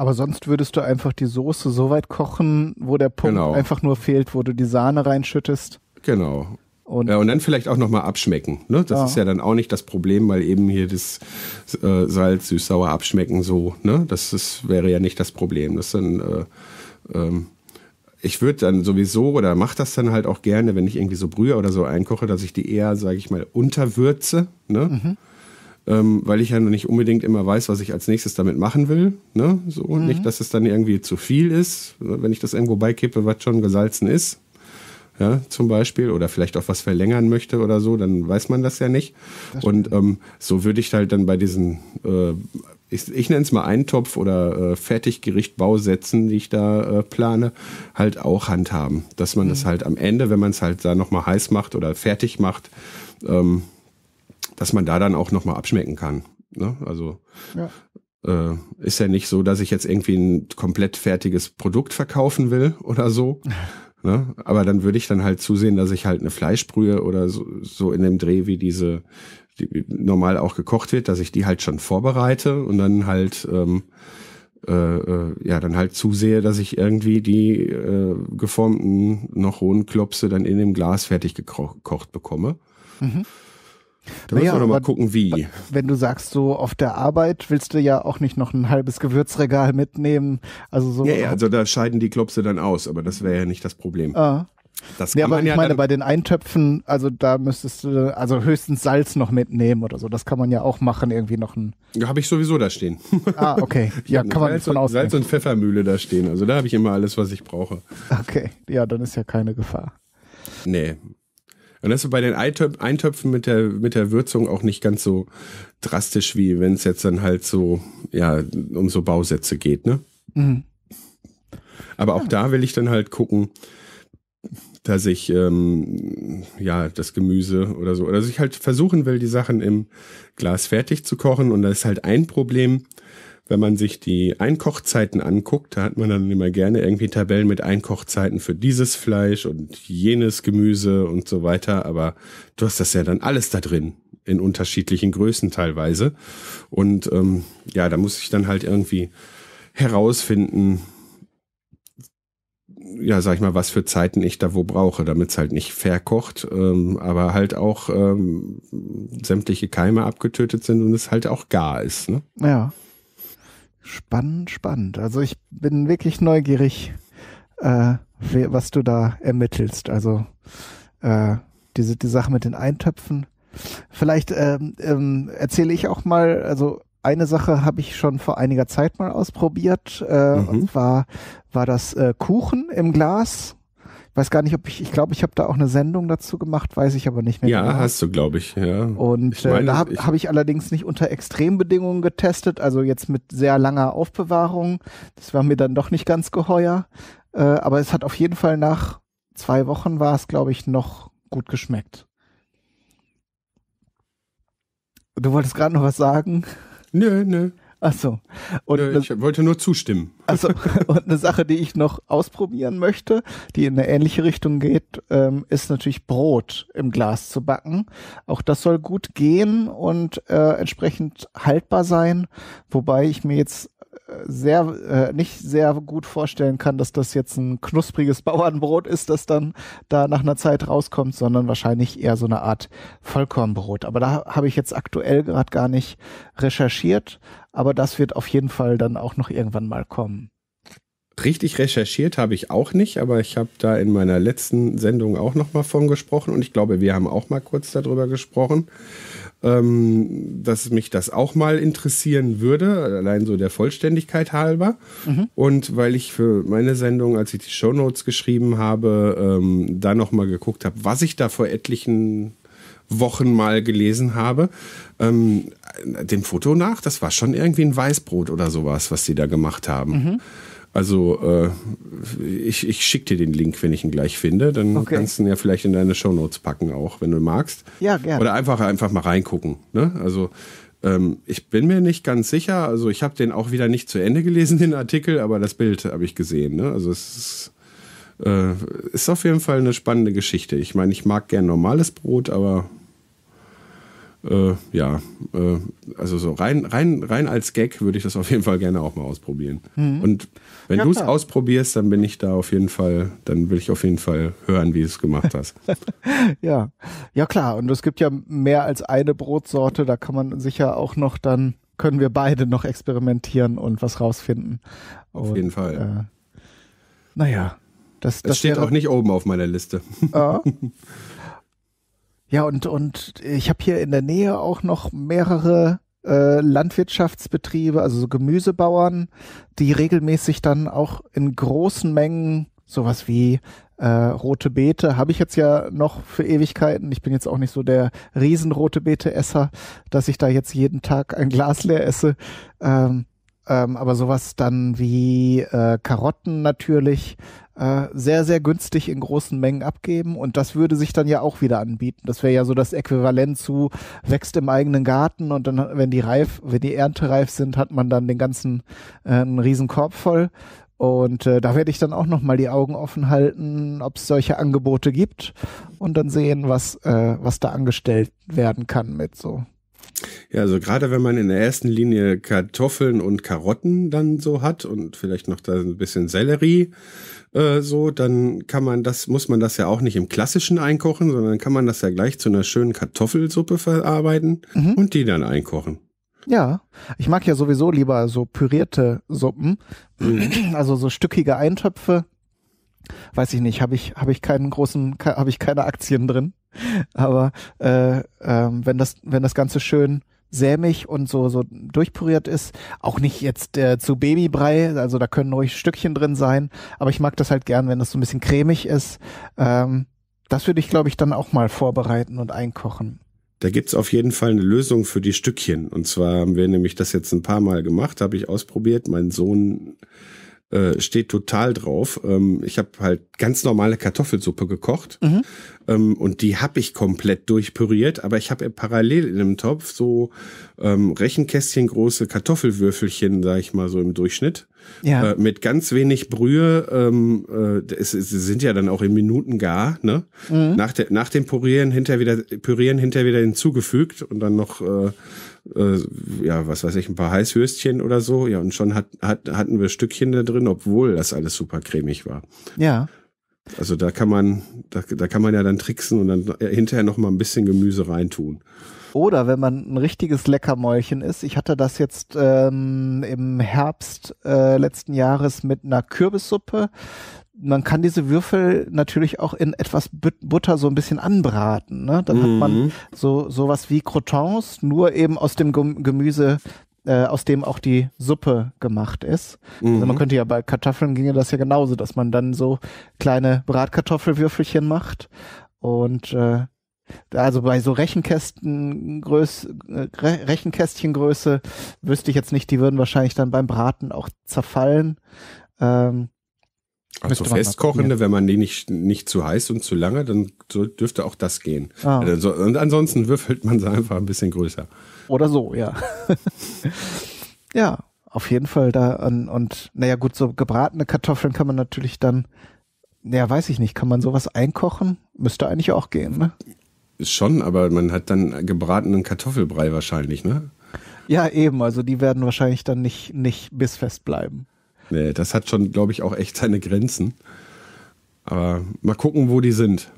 aber sonst würdest du einfach die Soße so weit kochen, wo der Punkt genau. einfach nur fehlt, wo du die Sahne reinschüttest. Genau. Und, ja, und dann vielleicht auch nochmal abschmecken. Ne? Das ja. ist ja dann auch nicht das Problem, weil eben hier das äh, Salz, süß, sauer abschmecken so. Ne? Das ist, wäre ja nicht das Problem. Das dann, äh, ähm, ich würde dann sowieso oder mache das dann halt auch gerne, wenn ich irgendwie so Brühe oder so einkoche, dass ich die eher, sage ich mal, unterwürze. Ne? Mhm ähm, weil ich ja nicht unbedingt immer weiß, was ich als nächstes damit machen will. Ne? So, mhm. Nicht, dass es dann irgendwie zu viel ist, ne? wenn ich das irgendwo beikippe, was schon gesalzen ist. Ja, zum Beispiel, oder vielleicht auch was verlängern möchte oder so, dann weiß man das ja nicht. Das und ähm, so würde ich halt dann bei diesen, äh, ich, ich nenne es mal Eintopf oder äh, Fertiggericht-Bausätzen, die ich da äh, plane, halt auch handhaben. Dass man mhm. das halt am Ende, wenn man es halt da nochmal heiß macht oder fertig macht, ähm, dass man da dann auch nochmal abschmecken kann. Ne? Also ja. Äh, ist ja nicht so, dass ich jetzt irgendwie ein komplett fertiges Produkt verkaufen will oder so. [laughs] ne? Aber dann würde ich dann halt zusehen, dass ich halt eine Fleischbrühe oder so, so in dem Dreh wie diese, die normal auch gekocht wird, dass ich die halt schon vorbereite und dann halt ähm, äh, äh, ja dann halt zusehe, dass ich irgendwie die äh, geformten noch hohen Klopse dann in dem Glas fertig gekocht bekomme. Mhm. Da naja, müssen wir mal gucken, wie. Wenn du sagst, so auf der Arbeit willst du ja auch nicht noch ein halbes Gewürzregal mitnehmen. Also so. Ja, ja also da scheiden die Klopse dann aus, aber das wäre ja nicht das Problem. Ah. Das nee, aber ich ja meine, bei den Eintöpfen, also da müsstest du also höchstens Salz noch mitnehmen oder so. Das kann man ja auch machen, irgendwie noch ein. Ja, habe ich sowieso da stehen. Ah, okay. [laughs] Ja, kann man Salz von ausgehen. Salz und Pfeffermühle da stehen. Also da habe ich immer alles, was ich brauche. Okay, ja, dann ist ja keine Gefahr. Nee, und das ist bei den Eintöpfen mit der, mit der Würzung auch nicht ganz so drastisch, wie wenn es jetzt dann halt so, ja, um so Bausätze geht, ne? Mhm. Aber auch ja. da will ich dann halt gucken, dass ich ähm, ja das Gemüse oder so, oder dass ich halt versuchen will, die Sachen im Glas fertig zu kochen. Und da ist halt ein Problem, wenn man sich die Einkochzeiten anguckt, da hat man dann immer gerne irgendwie Tabellen mit Einkochzeiten für dieses Fleisch und jenes Gemüse und so weiter. Aber du hast das ja dann alles da drin in unterschiedlichen Größen teilweise. Und ähm, ja, da muss ich dann halt irgendwie herausfinden, ja, sag ich mal, was für Zeiten ich da wo brauche, damit es halt nicht verkocht, ähm, aber halt auch ähm, sämtliche Keime abgetötet sind und es halt auch gar ist. Ne? Ja. Spannend, spannend. Also ich bin wirklich neugierig, äh, was du da ermittelst. Also äh, diese die Sache mit den Eintöpfen. Vielleicht ähm, ähm, erzähle ich auch mal, also eine Sache habe ich schon vor einiger Zeit mal ausprobiert. Äh, mhm. Und zwar war das äh, Kuchen im Glas weiß gar nicht, ob ich, ich glaube, ich habe da auch eine Sendung dazu gemacht, weiß ich aber nicht mehr. Ja, genau. hast du, glaube ich, ja. Und ich meine, äh, da habe hab ich allerdings nicht unter Extrembedingungen getestet, also jetzt mit sehr langer Aufbewahrung. Das war mir dann doch nicht ganz geheuer. Äh, aber es hat auf jeden Fall nach zwei Wochen war es, glaube ich, noch gut geschmeckt. Du wolltest gerade noch was sagen? Nö, nö. Achso. Und ich ne, wollte nur zustimmen. Also, [laughs] und eine Sache, die ich noch ausprobieren möchte, die in eine ähnliche Richtung geht, ähm, ist natürlich Brot im Glas zu backen. Auch das soll gut gehen und äh, entsprechend haltbar sein, wobei ich mir jetzt sehr, äh, nicht sehr gut vorstellen kann, dass das jetzt ein knuspriges [laughs] Bauernbrot ist, das dann da nach einer Zeit rauskommt, sondern wahrscheinlich eher so eine Art Vollkornbrot. Aber da habe ich jetzt aktuell gerade gar nicht recherchiert, aber das wird auf jeden Fall dann auch noch irgendwann mal kommen. Richtig recherchiert habe ich auch nicht, aber ich habe da in meiner letzten Sendung auch nochmal von gesprochen und ich glaube, wir haben auch mal kurz darüber gesprochen, ähm, dass mich das auch mal interessieren würde, allein so der Vollständigkeit halber. Mhm. Und weil ich für meine Sendung, als ich die Show Notes geschrieben habe, ähm, da nochmal geguckt habe, was ich da vor etlichen Wochen mal gelesen habe, ähm, dem Foto nach, das war schon irgendwie ein Weißbrot oder sowas, was sie da gemacht haben. Mhm. Also äh, ich, ich schicke dir den Link, wenn ich ihn gleich finde. Dann okay. kannst du ihn ja vielleicht in deine Shownotes packen auch, wenn du magst. Ja, gerne. Oder einfach, einfach mal reingucken. Ne? Also ähm, ich bin mir nicht ganz sicher. Also ich habe den auch wieder nicht zu Ende gelesen, [laughs] den Artikel, aber das Bild habe ich gesehen. Ne? Also es ist, äh, ist auf jeden Fall eine spannende Geschichte. Ich meine, ich mag gern normales Brot, aber äh, ja, äh, also so rein, rein, rein als Gag würde ich das auf jeden Fall gerne auch mal ausprobieren. Mhm. Und wenn ja, du es ausprobierst, dann bin ich da auf jeden Fall, dann will ich auf jeden Fall hören, wie du es gemacht hast. [laughs] ja, ja klar. Und es gibt ja mehr als eine Brotsorte, da kann man sicher auch noch dann, können wir beide noch experimentieren und was rausfinden. Auf und, jeden Fall. Äh, naja. Das, das, das steht auch nicht oben auf meiner Liste. Ja. Ah. [laughs] Ja, und, und ich habe hier in der Nähe auch noch mehrere äh, Landwirtschaftsbetriebe, also so Gemüsebauern, die regelmäßig dann auch in großen Mengen sowas wie äh, rote Beete habe ich jetzt ja noch für Ewigkeiten. Ich bin jetzt auch nicht so der riesen rote Beete-Esser, dass ich da jetzt jeden Tag ein Glas leer esse. Ähm, ähm, aber sowas dann wie äh, Karotten natürlich äh, sehr, sehr günstig in großen Mengen abgeben. Und das würde sich dann ja auch wieder anbieten. Das wäre ja so das Äquivalent zu wächst im eigenen Garten und dann, wenn die reif, wenn die Ernte reif sind, hat man dann den ganzen äh, einen riesen Korb voll. Und äh, da werde ich dann auch nochmal die Augen offen halten, ob es solche Angebote gibt und dann sehen, was äh, was da angestellt werden kann mit so. Ja, also gerade wenn man in der ersten Linie Kartoffeln und Karotten dann so hat und vielleicht noch da ein bisschen Sellerie äh, so, dann kann man das, muss man das ja auch nicht im klassischen einkochen, sondern kann man das ja gleich zu einer schönen Kartoffelsuppe verarbeiten mhm. und die dann einkochen. Ja, ich mag ja sowieso lieber so pürierte Suppen, mhm. also so stückige Eintöpfe weiß ich nicht, habe ich, habe ich keinen großen, habe ich keine Aktien drin. Aber äh, äh, wenn das, wenn das Ganze schön sämig und so, so durchpüriert ist. Auch nicht jetzt äh, zu Babybrei, also da können ruhig Stückchen drin sein, aber ich mag das halt gern, wenn das so ein bisschen cremig ist. Ähm, das würde ich, glaube ich, dann auch mal vorbereiten und einkochen. Da gibt es auf jeden Fall eine Lösung für die Stückchen. Und zwar haben wir nämlich das jetzt ein paar Mal gemacht, habe ich ausprobiert. Mein Sohn äh, steht total drauf. Ähm, ich habe halt ganz normale Kartoffelsuppe gekocht mhm. ähm, und die habe ich komplett durchpüriert, aber ich habe parallel in einem Topf so ähm, Rechenkästchen große Kartoffelwürfelchen, sage ich mal so im Durchschnitt, ja. Äh, mit ganz wenig Brühe. Ähm, äh, es, es sind ja dann auch in Minuten gar, ne? Mhm. Nach, de, nach dem Pürieren hinter wieder Pürieren hinter wieder hinzugefügt und dann noch äh, äh, ja, was weiß ich, ein paar Heißwürstchen oder so. Ja, und schon hat, hat, hatten wir Stückchen da drin, obwohl das alles super cremig war. Ja. Also da kann man, da, da kann man ja dann tricksen und dann hinterher noch mal ein bisschen Gemüse reintun. Oder wenn man ein richtiges Leckermäulchen ist. Ich hatte das jetzt ähm, im Herbst äh, letzten Jahres mit einer Kürbissuppe. Man kann diese Würfel natürlich auch in etwas Butter so ein bisschen anbraten. Ne? Dann mhm. hat man mhm. so sowas wie Croutons, nur eben aus dem Gemüse äh, aus dem auch die Suppe gemacht ist. Mhm. Also man mhm. könnte ja bei Kartoffeln ginge das ja genauso, dass man dann so kleine Bratkartoffelwürfelchen macht und äh, also bei so Rechenkästengröße, äh, Rechenkästchengröße wüsste ich jetzt nicht, die würden wahrscheinlich dann beim Braten auch zerfallen. Ähm, also festkochende, wenn man die nicht, nicht zu heiß und zu lange, dann dürfte auch das gehen. Ah. Also und ansonsten würfelt man sie einfach ein bisschen größer. Oder so, ja. [laughs] ja, auf jeden Fall da. Und, und naja, gut, so gebratene Kartoffeln kann man natürlich dann, naja, weiß ich nicht, kann man sowas einkochen? Müsste eigentlich auch gehen, ne? schon, aber man hat dann gebratenen Kartoffelbrei wahrscheinlich, ne? Ja, eben. Also die werden wahrscheinlich dann nicht, nicht bissfest bleiben. Nee, das hat schon, glaube ich, auch echt seine Grenzen. Aber mal gucken, wo die sind.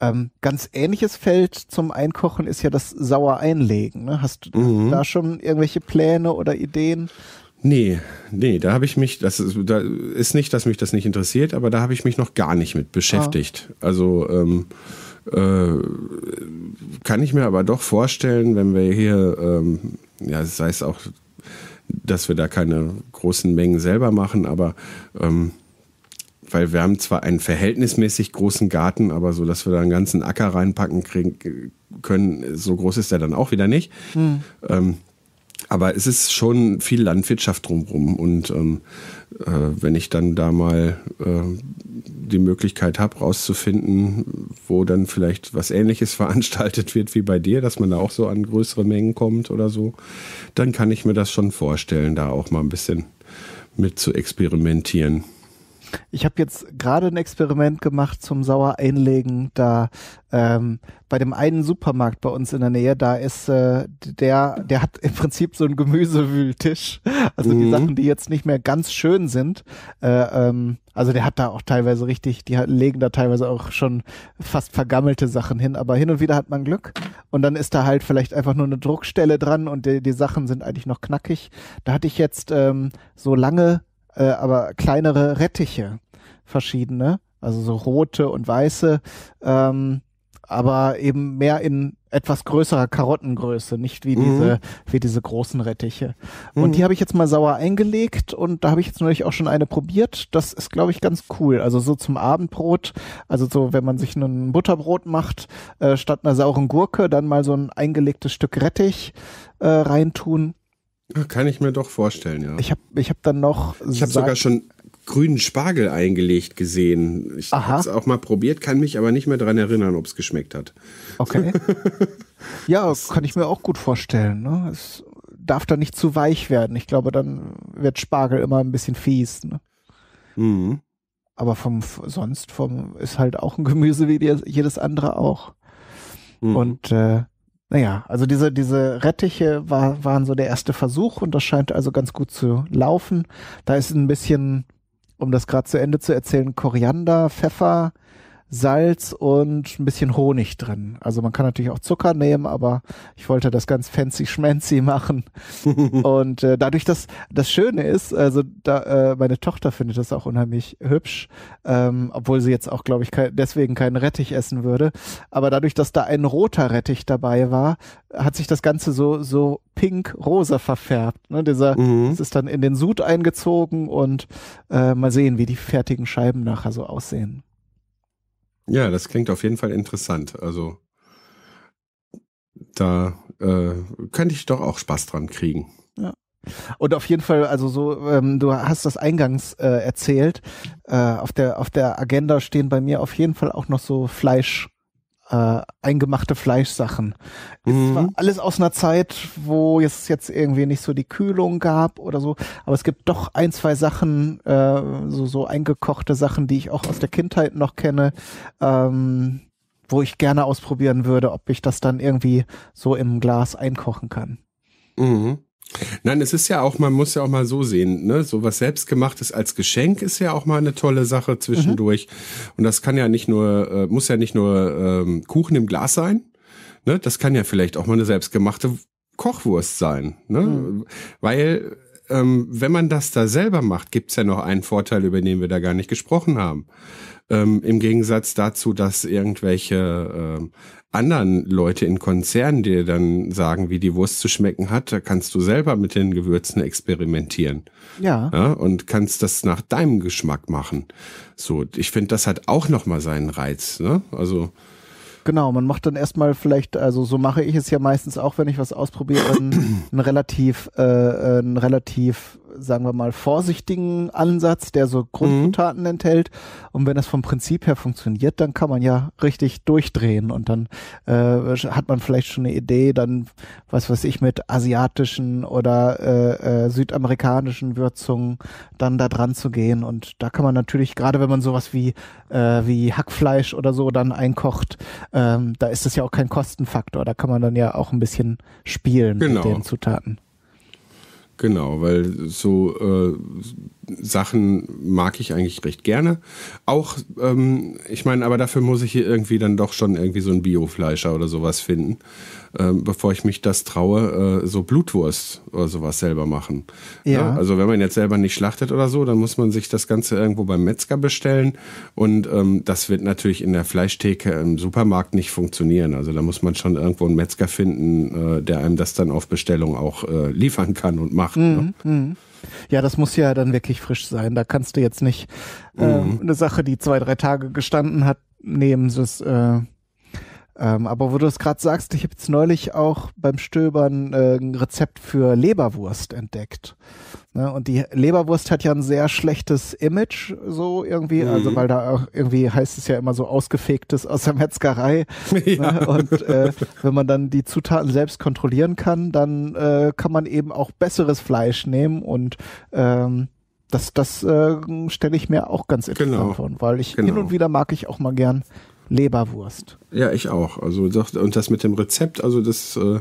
Ähm, ganz ähnliches Feld zum Einkochen ist ja das Sauereinlegen. Ne? Hast du mhm. da schon irgendwelche Pläne oder Ideen? Nee, nee, da habe ich mich, das ist, da ist nicht, dass mich das nicht interessiert, aber da habe ich mich noch gar nicht mit beschäftigt. Ah. Also ähm, äh, kann ich mir aber doch vorstellen, wenn wir hier, ähm, ja, sei es auch, dass wir da keine großen Mengen selber machen, aber ähm, weil wir haben zwar einen verhältnismäßig großen Garten, aber so, dass wir da einen ganzen Acker reinpacken kriegen, können, so groß ist der dann auch wieder nicht. Hm. Ähm, aber es ist schon viel Landwirtschaft drumherum und ähm, äh, wenn ich dann da mal ähm, die Möglichkeit habe, rauszufinden, wo dann vielleicht was Ähnliches [laughs] veranstaltet wird wie bei dir, dass man da auch so an größere Mengen kommt oder so, dann kann ich mir das schon vorstellen, da auch mal ein bisschen mit zu experimentieren. Ich habe jetzt gerade ein Experiment gemacht zum sauer einlegen. Da ähm, bei dem einen Supermarkt bei uns in der Nähe, da ist äh, der, der hat im Prinzip so einen Gemüsewühltisch. Also mhm. die Sachen, die jetzt nicht mehr ganz schön sind. Äh, ähm, also der hat da auch teilweise richtig, die legen da teilweise auch schon fast vergammelte Sachen hin. Aber hin und wieder hat man Glück und dann ist da halt vielleicht einfach nur eine Druckstelle dran und die, die Sachen sind eigentlich noch knackig. Da hatte ich jetzt ähm, so lange äh, aber kleinere Rettiche, verschiedene, also so rote und weiße, ähm, aber eben mehr in etwas größerer Karottengröße, nicht wie mhm. diese wie diese großen Rettiche. Mhm. Und die habe ich jetzt mal sauer eingelegt und da habe ich jetzt natürlich auch schon eine probiert. Das ist glaube ich ganz cool. Also so zum Abendbrot, also so wenn man sich ein Butterbrot macht äh, statt einer sauren Gurke, dann mal so ein eingelegtes Stück Rettich äh, reintun kann ich mir doch vorstellen, ja. Ich habe ich hab dann noch. Ich habe sogar schon grünen Spargel eingelegt gesehen. Ich habe es auch mal probiert, kann mich aber nicht mehr daran erinnern, ob es geschmeckt hat. Okay. [laughs] ja, kann ich mir auch gut vorstellen. Ne? Es darf da nicht zu weich werden. Ich glaube, dann wird Spargel immer ein bisschen fies. Ne? Mhm. Aber vom sonst vom ist halt auch ein Gemüse wie jedes andere auch. Mhm. Und äh, naja, also diese, diese Rettiche war, waren so der erste Versuch und das scheint also ganz gut zu laufen. Da ist ein bisschen, um das gerade zu Ende zu erzählen, Koriander, Pfeffer, Salz und ein bisschen Honig drin. Also man kann natürlich auch Zucker nehmen, aber ich wollte das ganz fancy schmancy machen. [laughs] und äh, dadurch, dass das Schöne ist, also da, äh, meine Tochter findet das auch unheimlich hübsch, ähm, obwohl sie jetzt auch, glaube ich, ke deswegen keinen Rettich essen würde. Aber dadurch, dass da ein roter Rettich dabei war, hat sich das Ganze so, so pink-rosa verfärbt. Ne? Dieser, mhm. Das ist dann in den Sud eingezogen und äh, mal sehen, wie die fertigen Scheiben nachher so aussehen. Ja, das klingt auf jeden Fall interessant. Also da äh, könnte ich doch auch Spaß dran kriegen. Ja. Und auf jeden Fall, also so, ähm, du hast das eingangs äh, erzählt. Äh, auf der auf der Agenda stehen bei mir auf jeden Fall auch noch so Fleisch äh, eingemachte Fleischsachen. Ist mhm. zwar alles aus einer Zeit, wo es jetzt irgendwie nicht so die Kühlung gab oder so, aber es gibt doch ein, zwei Sachen, äh, so, so eingekochte Sachen, die ich auch aus der Kindheit noch kenne, ähm, wo ich gerne ausprobieren würde, ob ich das dann irgendwie so im Glas einkochen kann. Mhm. Nein, es ist ja auch, man muss ja auch mal so sehen, ne? So was selbstgemachtes als Geschenk ist ja auch mal eine tolle Sache zwischendurch. Mhm. Und das kann ja nicht nur, äh, muss ja nicht nur ähm, Kuchen im Glas sein. Ne? Das kann ja vielleicht auch mal eine selbstgemachte Kochwurst sein. Ne? Mhm. Weil ähm, wenn man das da selber macht, gibt's ja noch einen Vorteil, über den wir da gar nicht gesprochen haben. Ähm, Im Gegensatz dazu, dass irgendwelche ähm, anderen Leute in Konzernen dir dann sagen, wie die Wurst zu schmecken hat. Da kannst du selber mit den Gewürzen experimentieren. Ja. ja und kannst das nach deinem Geschmack machen. So, ich finde, das hat auch nochmal seinen Reiz. Ne? Also. Genau, man macht dann erstmal vielleicht, also so mache ich es ja meistens auch, wenn ich was ausprobiere, [clears throat] ein, relativ, äh, äh ein relativ sagen wir mal, vorsichtigen Ansatz, der so Grundzutaten mhm. enthält. Und wenn das vom Prinzip her funktioniert, dann kann man ja richtig durchdrehen und dann äh, hat man vielleicht schon eine Idee, dann, was weiß ich, mit asiatischen oder äh, äh, südamerikanischen Würzungen dann da dran zu gehen. Und da kann man natürlich, gerade wenn man sowas wie, äh, wie Hackfleisch oder so dann einkocht, ähm, da ist das ja auch kein Kostenfaktor. Da kann man dann ja auch ein bisschen spielen genau. mit den Zutaten. Genau, weil so äh, Sachen mag ich eigentlich recht gerne. Auch, ähm, ich meine, aber dafür muss ich hier irgendwie dann doch schon irgendwie so ein Biofleischer oder sowas finden, äh, bevor ich mich das traue, äh, so Blutwurst oder sowas selber machen. Ja. Ne? ja. Also wenn man jetzt selber nicht schlachtet oder so, dann muss man sich das Ganze irgendwo beim Metzger bestellen und ähm, das wird natürlich in der Fleischtheke im Supermarkt nicht funktionieren. Also da muss man schon irgendwo einen Metzger finden, äh, der einem das dann auf Bestellung auch äh, liefern kann und macht. Mhm. Ne? Mhm. mhm. Ja, das muss ja dann wirklich frisch sein. Da kannst du jetzt nicht äh, mhm. eine Sache, die zwei, drei Tage gestanden hat, nehmen. Das, äh, ähm, aber wo du es gerade sagst, ich habe jetzt neulich auch beim Stöbern äh, ein Rezept für Leberwurst entdeckt. Ne? Und die Leberwurst hat ja ein sehr schlechtes Image, so irgendwie, mhm. also weil da auch irgendwie heißt es ja immer so ausgefegtes aus der Metzgerei. [laughs] Ne? Ja. Ne? Und äh, wenn man dann die Zutaten selbst kontrollieren kann, dann äh, kann man eben auch besseres Fleisch nehmen und ähm, das, das äh, stelle ich mir auch ganz interessant genau. vor, weil ich genau. hin und wieder mag ich auch mal gern Leberwurst. Ja, ich auch. Also und das mit dem Rezept, also das äh,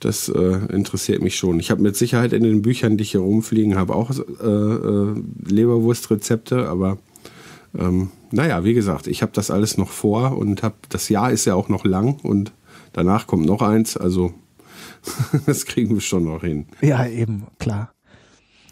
das äh, interessiert mich schon. Ich habe mit Sicherheit in den Büchern, die ich hier rumfliegen habe, auch äh, äh Leberwurstrezepte, aber ähm, naja, wie gesagt, ich habe das alles noch vor und hab, das Jahr ist ja auch noch lang und danach kommt noch eins, also [laughs] das kriegen wir schon noch hin. Ja, eben, klar.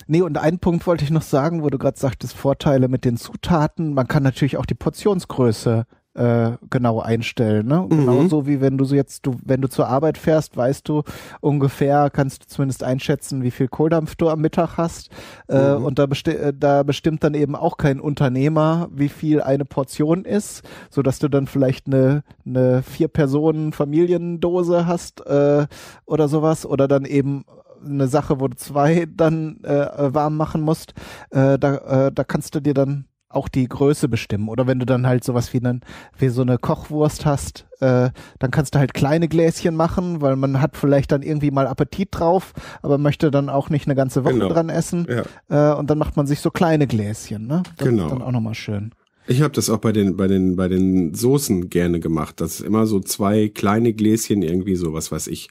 Nee, und einen Punkt wollte ich noch sagen, wo du gerade sagtest, Vorteile mit den Zutaten. Man kann natürlich auch die Portionsgröße äh, genau einstellen. Ne? Genau mhm. Genauso wie wenn du so jetzt, du, wenn du zur Arbeit fährst, weißt du ungefähr, kannst du zumindest einschätzen, wie viel Kohldampf du am Mittag hast. Äh, mhm. Und da, besti äh, da bestimmt dann eben auch kein Unternehmer, wie viel eine Portion ist, so dass du dann vielleicht eine, eine Vier-Personen-Familiendose hast äh, oder sowas. Oder dann eben eine Sache, wo du zwei dann äh, warm machen musst, äh, da, äh, da kannst du dir dann auch die Größe bestimmen. Oder wenn du dann halt sowas wie, einen, wie so eine Kochwurst hast, äh, dann kannst du halt kleine Gläschen machen, weil man hat vielleicht dann irgendwie mal Appetit drauf, aber möchte dann auch nicht eine ganze Woche genau. dran essen. Ja. Äh, und dann macht man sich so kleine Gläschen. Ne? Das genau. ist dann auch nochmal schön. Ich habe das auch bei den, bei, den, bei den Soßen gerne gemacht. Das ist immer so zwei kleine Gläschen, irgendwie so, was weiß ich,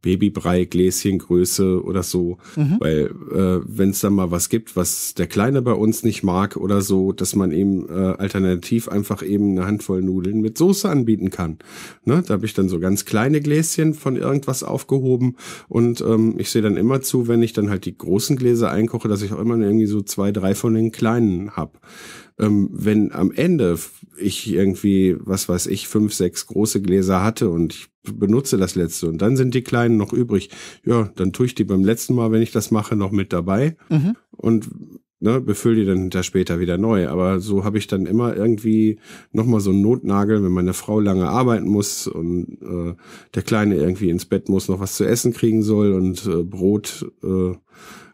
Babybrei, Gläschengröße oder so. Mhm. Weil äh, wenn es dann mal was gibt, was der Kleine bei uns nicht mag oder so, dass man eben äh, alternativ einfach eben eine Handvoll Nudeln mit Soße anbieten kann. Ne? Da habe ich dann so ganz kleine Gläschen von irgendwas aufgehoben und ähm, ich sehe dann immer zu, wenn ich dann halt die großen Gläser einkoche, dass ich auch immer irgendwie so zwei, drei von den kleinen hab ähm, wenn am Ende ich irgendwie, was weiß ich, fünf, sechs große Gläser hatte und ich benutze das letzte und dann sind die kleinen noch übrig, ja, dann tue ich die beim letzten Mal, wenn ich das mache, noch mit dabei mhm. und ne, befülle die dann hinter später wieder neu. Aber so habe ich dann immer irgendwie nochmal so einen Notnagel, wenn meine Frau lange arbeiten muss und äh, der Kleine irgendwie ins Bett muss, noch was zu essen kriegen soll und äh, Brot. Äh,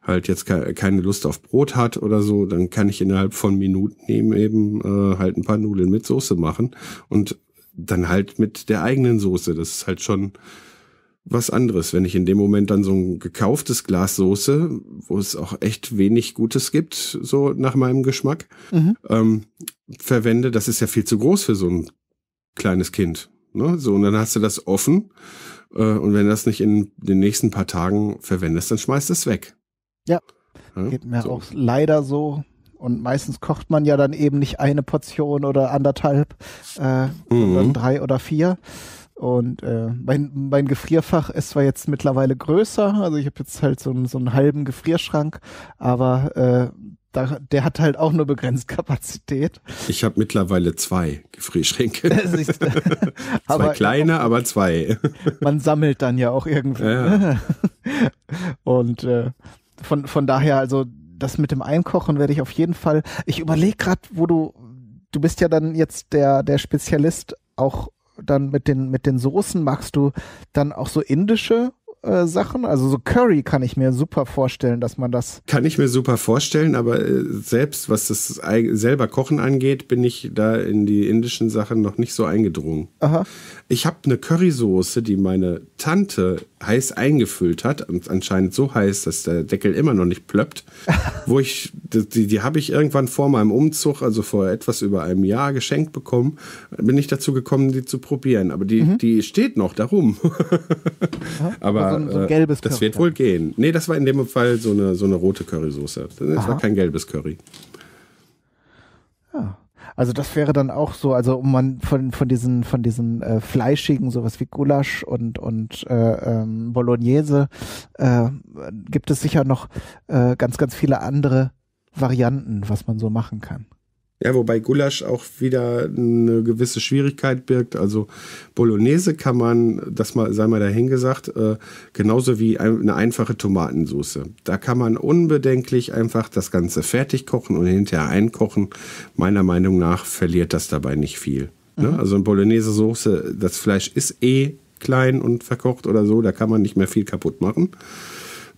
halt jetzt keine Lust auf Brot hat oder so, dann kann ich innerhalb von Minuten eben äh, halt ein paar Nudeln mit Soße machen und dann halt mit der eigenen Soße. Das ist halt schon was anderes, wenn ich in dem Moment dann so ein gekauftes Glas Soße, wo es auch echt wenig Gutes gibt, so nach meinem Geschmack, mhm. ähm, verwende, das ist ja viel zu groß für so ein kleines Kind. Ne? So, und dann hast du das offen. Äh, und wenn du das nicht in den nächsten paar Tagen verwendest, dann schmeißt es weg. Ja, hm? geht mir so. auch leider so. Und meistens kocht man ja dann eben nicht eine Portion oder anderthalb, äh, mhm. sondern drei oder vier. Und äh, mein, mein Gefrierfach ist zwar jetzt mittlerweile größer, also ich habe jetzt halt so, so einen halben Gefrierschrank, aber äh, da, der hat halt auch nur begrenzt [laughs] Kapazität. Ich habe mittlerweile zwei Gefrierschränke. [laughs] [laughs] zwei aber, kleine, aber zwei. man sammelt dann ja auch irgendwie. Ja. Und äh, von, von daher, also das mit dem Einkochen werde ich auf jeden Fall. Ich überlege gerade, wo du, du bist ja dann jetzt der, der Spezialist auch dann mit den, mit den Soßen. Machst du dann auch so indische äh, Sachen? Also so Curry kann ich mir super vorstellen, dass man das. Kann ich mir super vorstellen, aber äh, selbst was das selber Kochen angeht, bin ich da in die indischen Sachen noch nicht so eingedrungen. Aha. Ich habe eine Currysoße, die meine Tante heiß eingefüllt hat, anscheinend so heiß, dass der Deckel immer noch nicht plöppt, [laughs] wo ich, die, die habe ich irgendwann vor meinem Umzug, also vor etwas über einem Jahr geschenkt bekommen, bin ich dazu gekommen, die zu probieren. Aber die, mhm. die steht noch darum. [laughs] Aber so ein, so äh, ein gelbes Curry. Das wird wohl gehen. Nee, das war in dem Fall so eine, so eine rote Currysoße. Das Aha. war kein gelbes Curry. Ja. Also das wäre dann auch so, also um man von, von diesen, von diesen äh, fleischigen, sowas wie Gulasch und, und äh, ähm, Bolognese, äh, gibt es sicher noch äh, ganz, ganz viele andere Varianten, was man so machen kann. Ja, wobei Gulasch auch wieder eine gewisse Schwierigkeit birgt. Also Bolognese kann man, das mal, sei mal dahingesagt, äh, genauso wie eine einfache Tomatensauce. Da kann man unbedenklich einfach das Ganze fertig kochen und hinterher einkochen. Meiner Meinung nach verliert das dabei nicht viel. Ne? Mhm. Also eine Bolognese-Soße, das Fleisch ist eh klein und verkocht oder so, da kann man nicht mehr viel kaputt machen.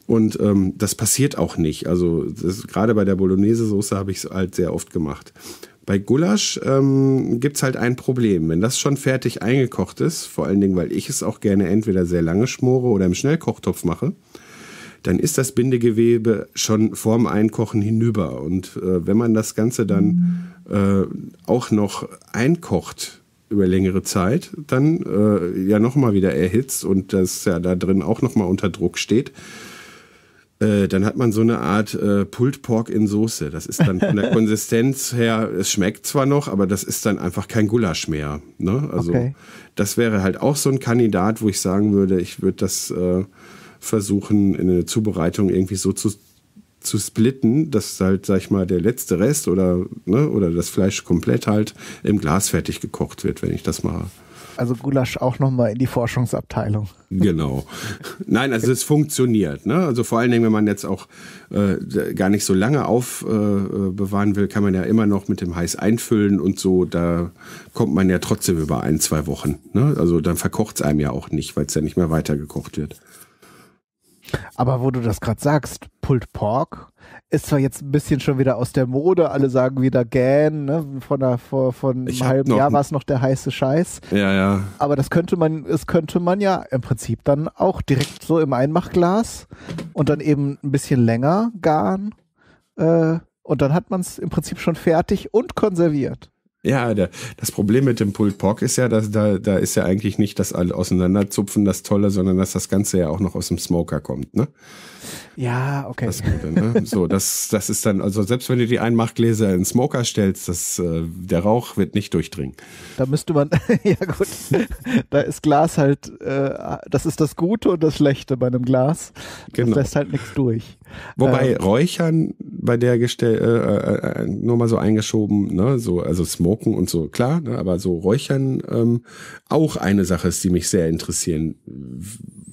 Und ähm, das passiert auch nicht. Also das, gerade bei der Bolognese-Soße habe ich es halt sehr oft gemacht. Bei Gulasch ähm, gibt es halt ein Problem. Wenn das schon fertig eingekocht ist, vor allen Dingen, weil ich es auch gerne entweder sehr lange schmore oder im Schnellkochtopf mache, dann ist das Bindegewebe schon vorm Einkochen hinüber. Und äh, wenn man das Ganze dann äh, auch noch einkocht über längere Zeit, dann äh, ja nochmal wieder erhitzt und das ja da drin auch nochmal unter Druck steht, äh, dann hat man so eine Art äh, Pulled Pork in Soße. Das ist dann von der [laughs] Konsistenz her, es schmeckt zwar noch, aber das ist dann einfach kein Gulasch mehr. Ne? Also okay. das wäre halt auch so ein Kandidat, wo ich sagen würde, ich würde das äh, versuchen, in der Zubereitung irgendwie so zu, zu splitten, dass halt, sag ich mal, der letzte Rest oder, ne, oder das Fleisch komplett halt im Glas fertig gekocht wird, wenn ich das mache. Also Gulasch auch nochmal in die Forschungsabteilung. Genau. Nein, also es funktioniert. Ne? Also vor allen Dingen, wenn man jetzt auch äh, gar nicht so lange aufbewahren äh, will, kann man ja immer noch mit dem Heiß einfüllen und so. Da kommt man ja trotzdem über ein, zwei Wochen. Ne? Also dann verkocht es einem ja auch nicht, weil es ja nicht mehr weitergekocht wird. Aber wo du das gerade sagst, Pulled Pork ist zwar jetzt ein bisschen schon wieder aus der Mode, alle sagen wieder Gan, ne? von, einer, vor, von einem halben Jahr war es noch der heiße Scheiß. Ja, ja. Aber das könnte man, das könnte man ja im Prinzip dann auch direkt so im Einmachglas und dann eben ein bisschen länger garen. Äh, und dann hat man es im Prinzip schon fertig und konserviert. Ja, der, das Problem mit dem Pulled Pork ist ja, dass da, da ist ja eigentlich nicht das Auseinanderzupfen das Tolle, sondern dass das Ganze ja auch noch aus dem Smoker kommt, ne? Ja, okay. Das Gute, ne? So, das, das ist dann, also selbst wenn du die Einmachgläser in Smoker stellst, das, äh, der Rauch wird nicht durchdringen. Da müsste man, [laughs] ja gut, da ist Glas halt, äh, das ist das Gute und das Schlechte bei einem Glas. Genau. Das lässt halt nichts durch. Wobei ähm, Räuchern bei der Gestell, äh, äh, äh, nur mal so eingeschoben, ne, so, also Smoken und so, klar, ne, aber so Räuchern ähm, auch eine Sache ist, die mich sehr interessieren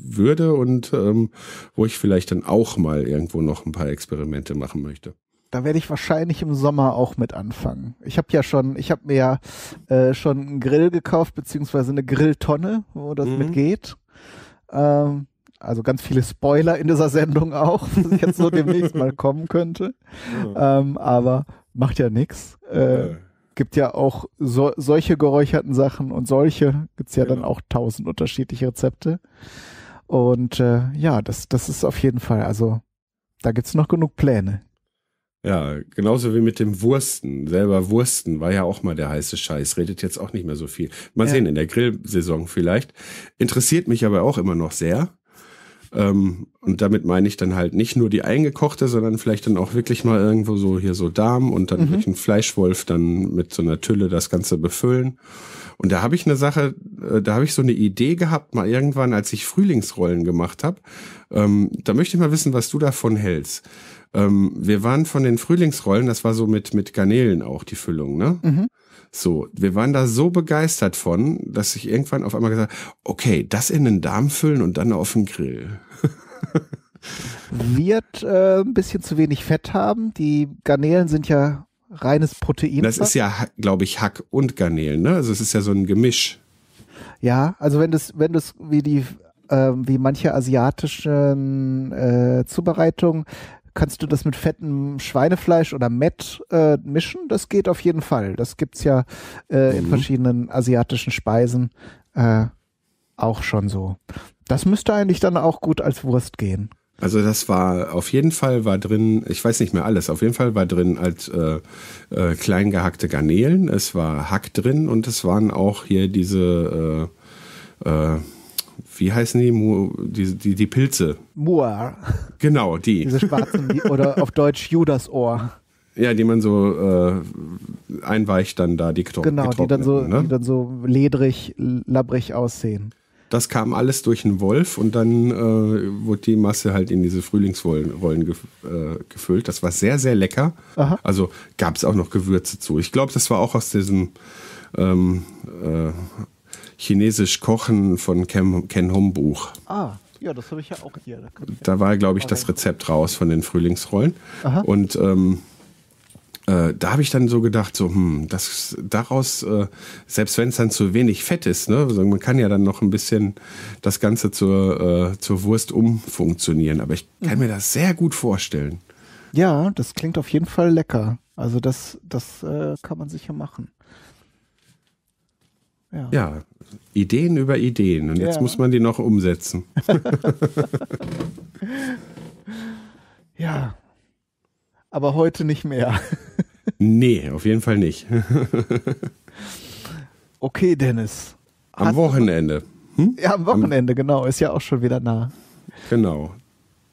würde und ähm, wo ich vielleicht dann auch mal irgendwo noch ein paar Experimente machen möchte. Da werde ich wahrscheinlich im Sommer auch mit anfangen. Ich habe ja schon, ich habe mir ja äh, schon einen Grill gekauft, beziehungsweise eine Grilltonne, wo das mhm. mitgeht. Ähm, also ganz viele Spoiler in dieser Sendung auch, was jetzt so demnächst mal kommen könnte. Ja. Ähm, aber macht ja nichts. Äh, ja. Gibt ja auch so, solche geräucherten Sachen und solche. Gibt es ja genau. dann auch tausend unterschiedliche Rezepte. Und äh, ja, das, das ist auf jeden Fall, also da gibt es noch genug Pläne. Ja, genauso wie mit dem Wursten. Selber Wursten war ja auch mal der heiße Scheiß. Redet jetzt auch nicht mehr so viel. Mal ja. sehen, in der Grillsaison vielleicht. Interessiert mich aber auch immer noch sehr. Ähm, und damit meine ich dann halt nicht nur die eingekochte, sondern vielleicht dann auch wirklich mal irgendwo so hier so Darm und dann mhm. durch einen Fleischwolf dann mit so einer Tülle das Ganze befüllen. Und da habe ich eine Sache, äh, da habe ich so eine Idee gehabt, mal irgendwann, als ich Frühlingsrollen gemacht habe. Ähm, da möchte ich mal wissen, was du davon hältst. Ähm, wir waren von den Frühlingsrollen, das war so mit, mit Garnelen auch die Füllung, ne? Mhm. So, wir waren da so begeistert von, dass ich irgendwann auf einmal gesagt habe, okay, das in den Darm füllen und dann auf den Grill. [laughs] Wird äh, ein bisschen zu wenig Fett haben. Die Garnelen sind ja reines Protein. Das ist ja, glaube ich, Hack und Garnelen, ne? Also es ist ja so ein Gemisch. Ja, also wenn das, wenn das wie die, äh, wie manche asiatischen äh, Zubereitungen, kannst du das mit fettem Schweinefleisch oder Met äh, mischen? Das geht auf jeden Fall. Das gibt es ja äh, in mhm. verschiedenen asiatischen Speisen äh, auch schon so. Das müsste eigentlich dann auch gut als Wurst gehen. Also das war auf jeden Fall war drin, ich weiß nicht mehr alles, auf jeden Fall war drin als äh, äh, klein gehackte Garnelen, es war Hack drin und es waren auch hier diese äh, äh, wie heißen die? Mu die, die, die Pilze. Muar. Genau, die. Diese schwarzen, die, oder auf Deutsch Judasohr. Ja, die man so äh, einweicht dann da, die getrocknet. Genau, die dann, so, ne? die dann so ledrig, labbrig aussehen. Das kam alles durch einen Wolf und dann äh, wurde die Masse halt in diese Frühlingsrollen gef äh, gefüllt. Das war sehr, sehr lecker. Aha. Also gab es auch noch Gewürze zu. Ich glaube, das war auch aus diesem ähm, äh, Chinesisch Kochen von Ken, Ken Hom Buch. Ah, ja, das habe ich ja auch hier. Da, da war, glaube ich, das Rezept raus von den Frühlingsrollen. Aha. Und ähm, äh, da habe ich dann so gedacht, so, hm, das, daraus, äh, selbst wenn es dann zu wenig Fett ist, ne, also man kann ja dann noch ein bisschen das Ganze zur, äh, zur Wurst umfunktionieren. Aber ich kann mhm. mir das sehr gut vorstellen. Ja, das klingt auf jeden Fall lecker. Also das, das äh, kann man sicher machen. Ja. ja. Ideen über Ideen. Und ja. jetzt muss man die noch umsetzen. [laughs] ja. Aber heute nicht mehr. [laughs] nee, auf jeden Fall nicht. [laughs] okay, Dennis. Am Wochenende. Hm? Ja, am Wochenende, am genau. Ist ja auch schon wieder nah. Genau.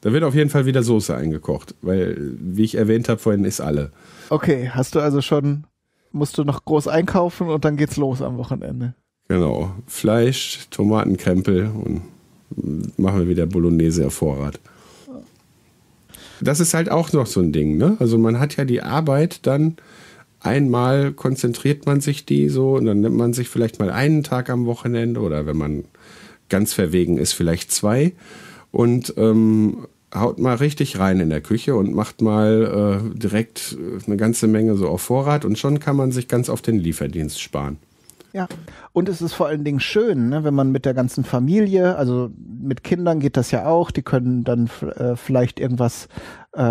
Da wird auf jeden Fall wieder Soße eingekocht, weil, wie ich erwähnt habe, vorhin ist alle. Okay, hast du also schon musst du noch groß einkaufen und dann geht's los am Wochenende. Genau. Fleisch, Tomatenkrempel und machen wir wieder Bolognese auf Vorrat. Das ist halt auch noch so ein Ding, ne? Also man hat ja die Arbeit dann einmal konzentriert man sich die so und dann nimmt man sich vielleicht mal einen Tag am Wochenende oder wenn man ganz verwegen ist, vielleicht zwei. Und ähm, haut mal richtig rein in der Küche und macht mal äh, direkt äh, eine ganze Menge so auf Vorrat und schon kann man sich ganz auf den Lieferdienst sparen. Ja, und es ist vor allen Dingen schön, ne, wenn man mit der ganzen Familie, also mit Kindern geht das ja auch, die können dann äh, vielleicht irgendwas äh,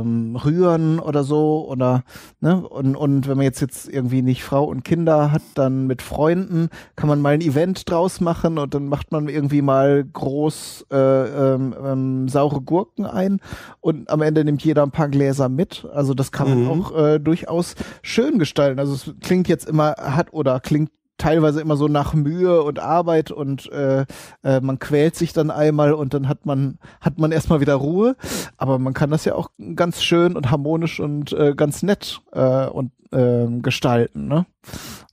ähm, rühren oder so oder ne und und wenn man jetzt jetzt irgendwie nicht Frau und Kinder hat, dann mit Freunden kann man mal ein Event draus machen und dann macht man irgendwie mal groß äh, ähm, ähm, saure Gurken ein und am Ende nimmt jeder ein paar Gläser mit. Also das kann man mhm. auch äh, durchaus schön gestalten. Also es klingt jetzt immer hat oder klingt teilweise immer so nach Mühe und Arbeit und äh, äh, man quält sich dann einmal und dann hat man, hat man erstmal wieder Ruhe. Aber man kann das ja auch ganz schön und harmonisch und äh, ganz nett äh, und äh, gestalten. Ne?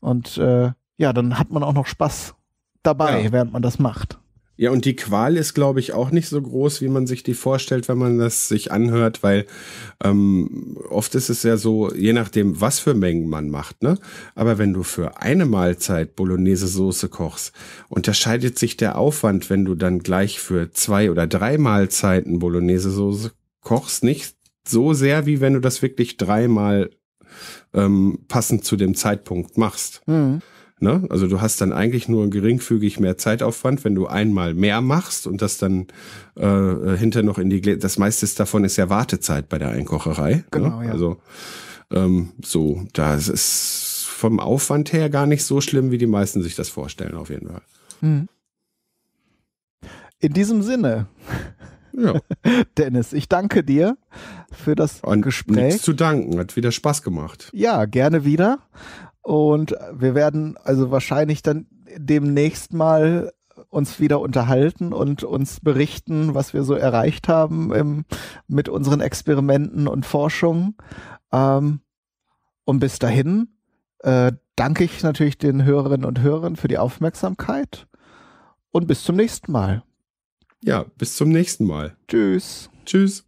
Und äh, ja, dann hat man auch noch Spaß dabei, ja. während man das macht. Ja, und die Qual ist, glaube ich, auch nicht so groß, wie man sich die vorstellt, wenn man das sich anhört, weil ähm, oft ist es ja so, je nachdem, was für Mengen man macht, ne? Aber wenn du für eine Mahlzeit Bolognese Soße kochst, unterscheidet sich der Aufwand, wenn du dann gleich für zwei oder drei Mahlzeiten Bolognese Soße kochst, nicht so sehr, wie wenn du das wirklich dreimal ähm, passend zu dem Zeitpunkt machst. Mhm. Ne? Also du hast dann eigentlich nur geringfügig mehr Zeitaufwand, wenn du einmal mehr machst und das dann äh, hinter noch in die Gläser. das meiste davon ist ja Wartezeit bei der Einkocherei. Ne? Genau, ne? ja. Also ähm, so, da ist vom Aufwand her gar nicht so schlimm, wie die meisten sich das vorstellen, auf jeden Fall. Mhm. In diesem Sinne. Ja. [laughs] Dennis, ich danke dir für das und Gespräch. Nichts zu danken, hat wieder Spaß gemacht. Ja, gerne wieder. Und wir werden also wahrscheinlich dann demnächst mal uns wieder unterhalten und uns berichten, was wir so erreicht haben im, mit unseren Experimenten und Forschungen. Ähm, und bis dahin äh, danke ich natürlich den Hörerinnen und Hörern für die Aufmerksamkeit und bis zum nächsten Mal. Ja, bis zum nächsten Mal. Tschüss. Tschüss.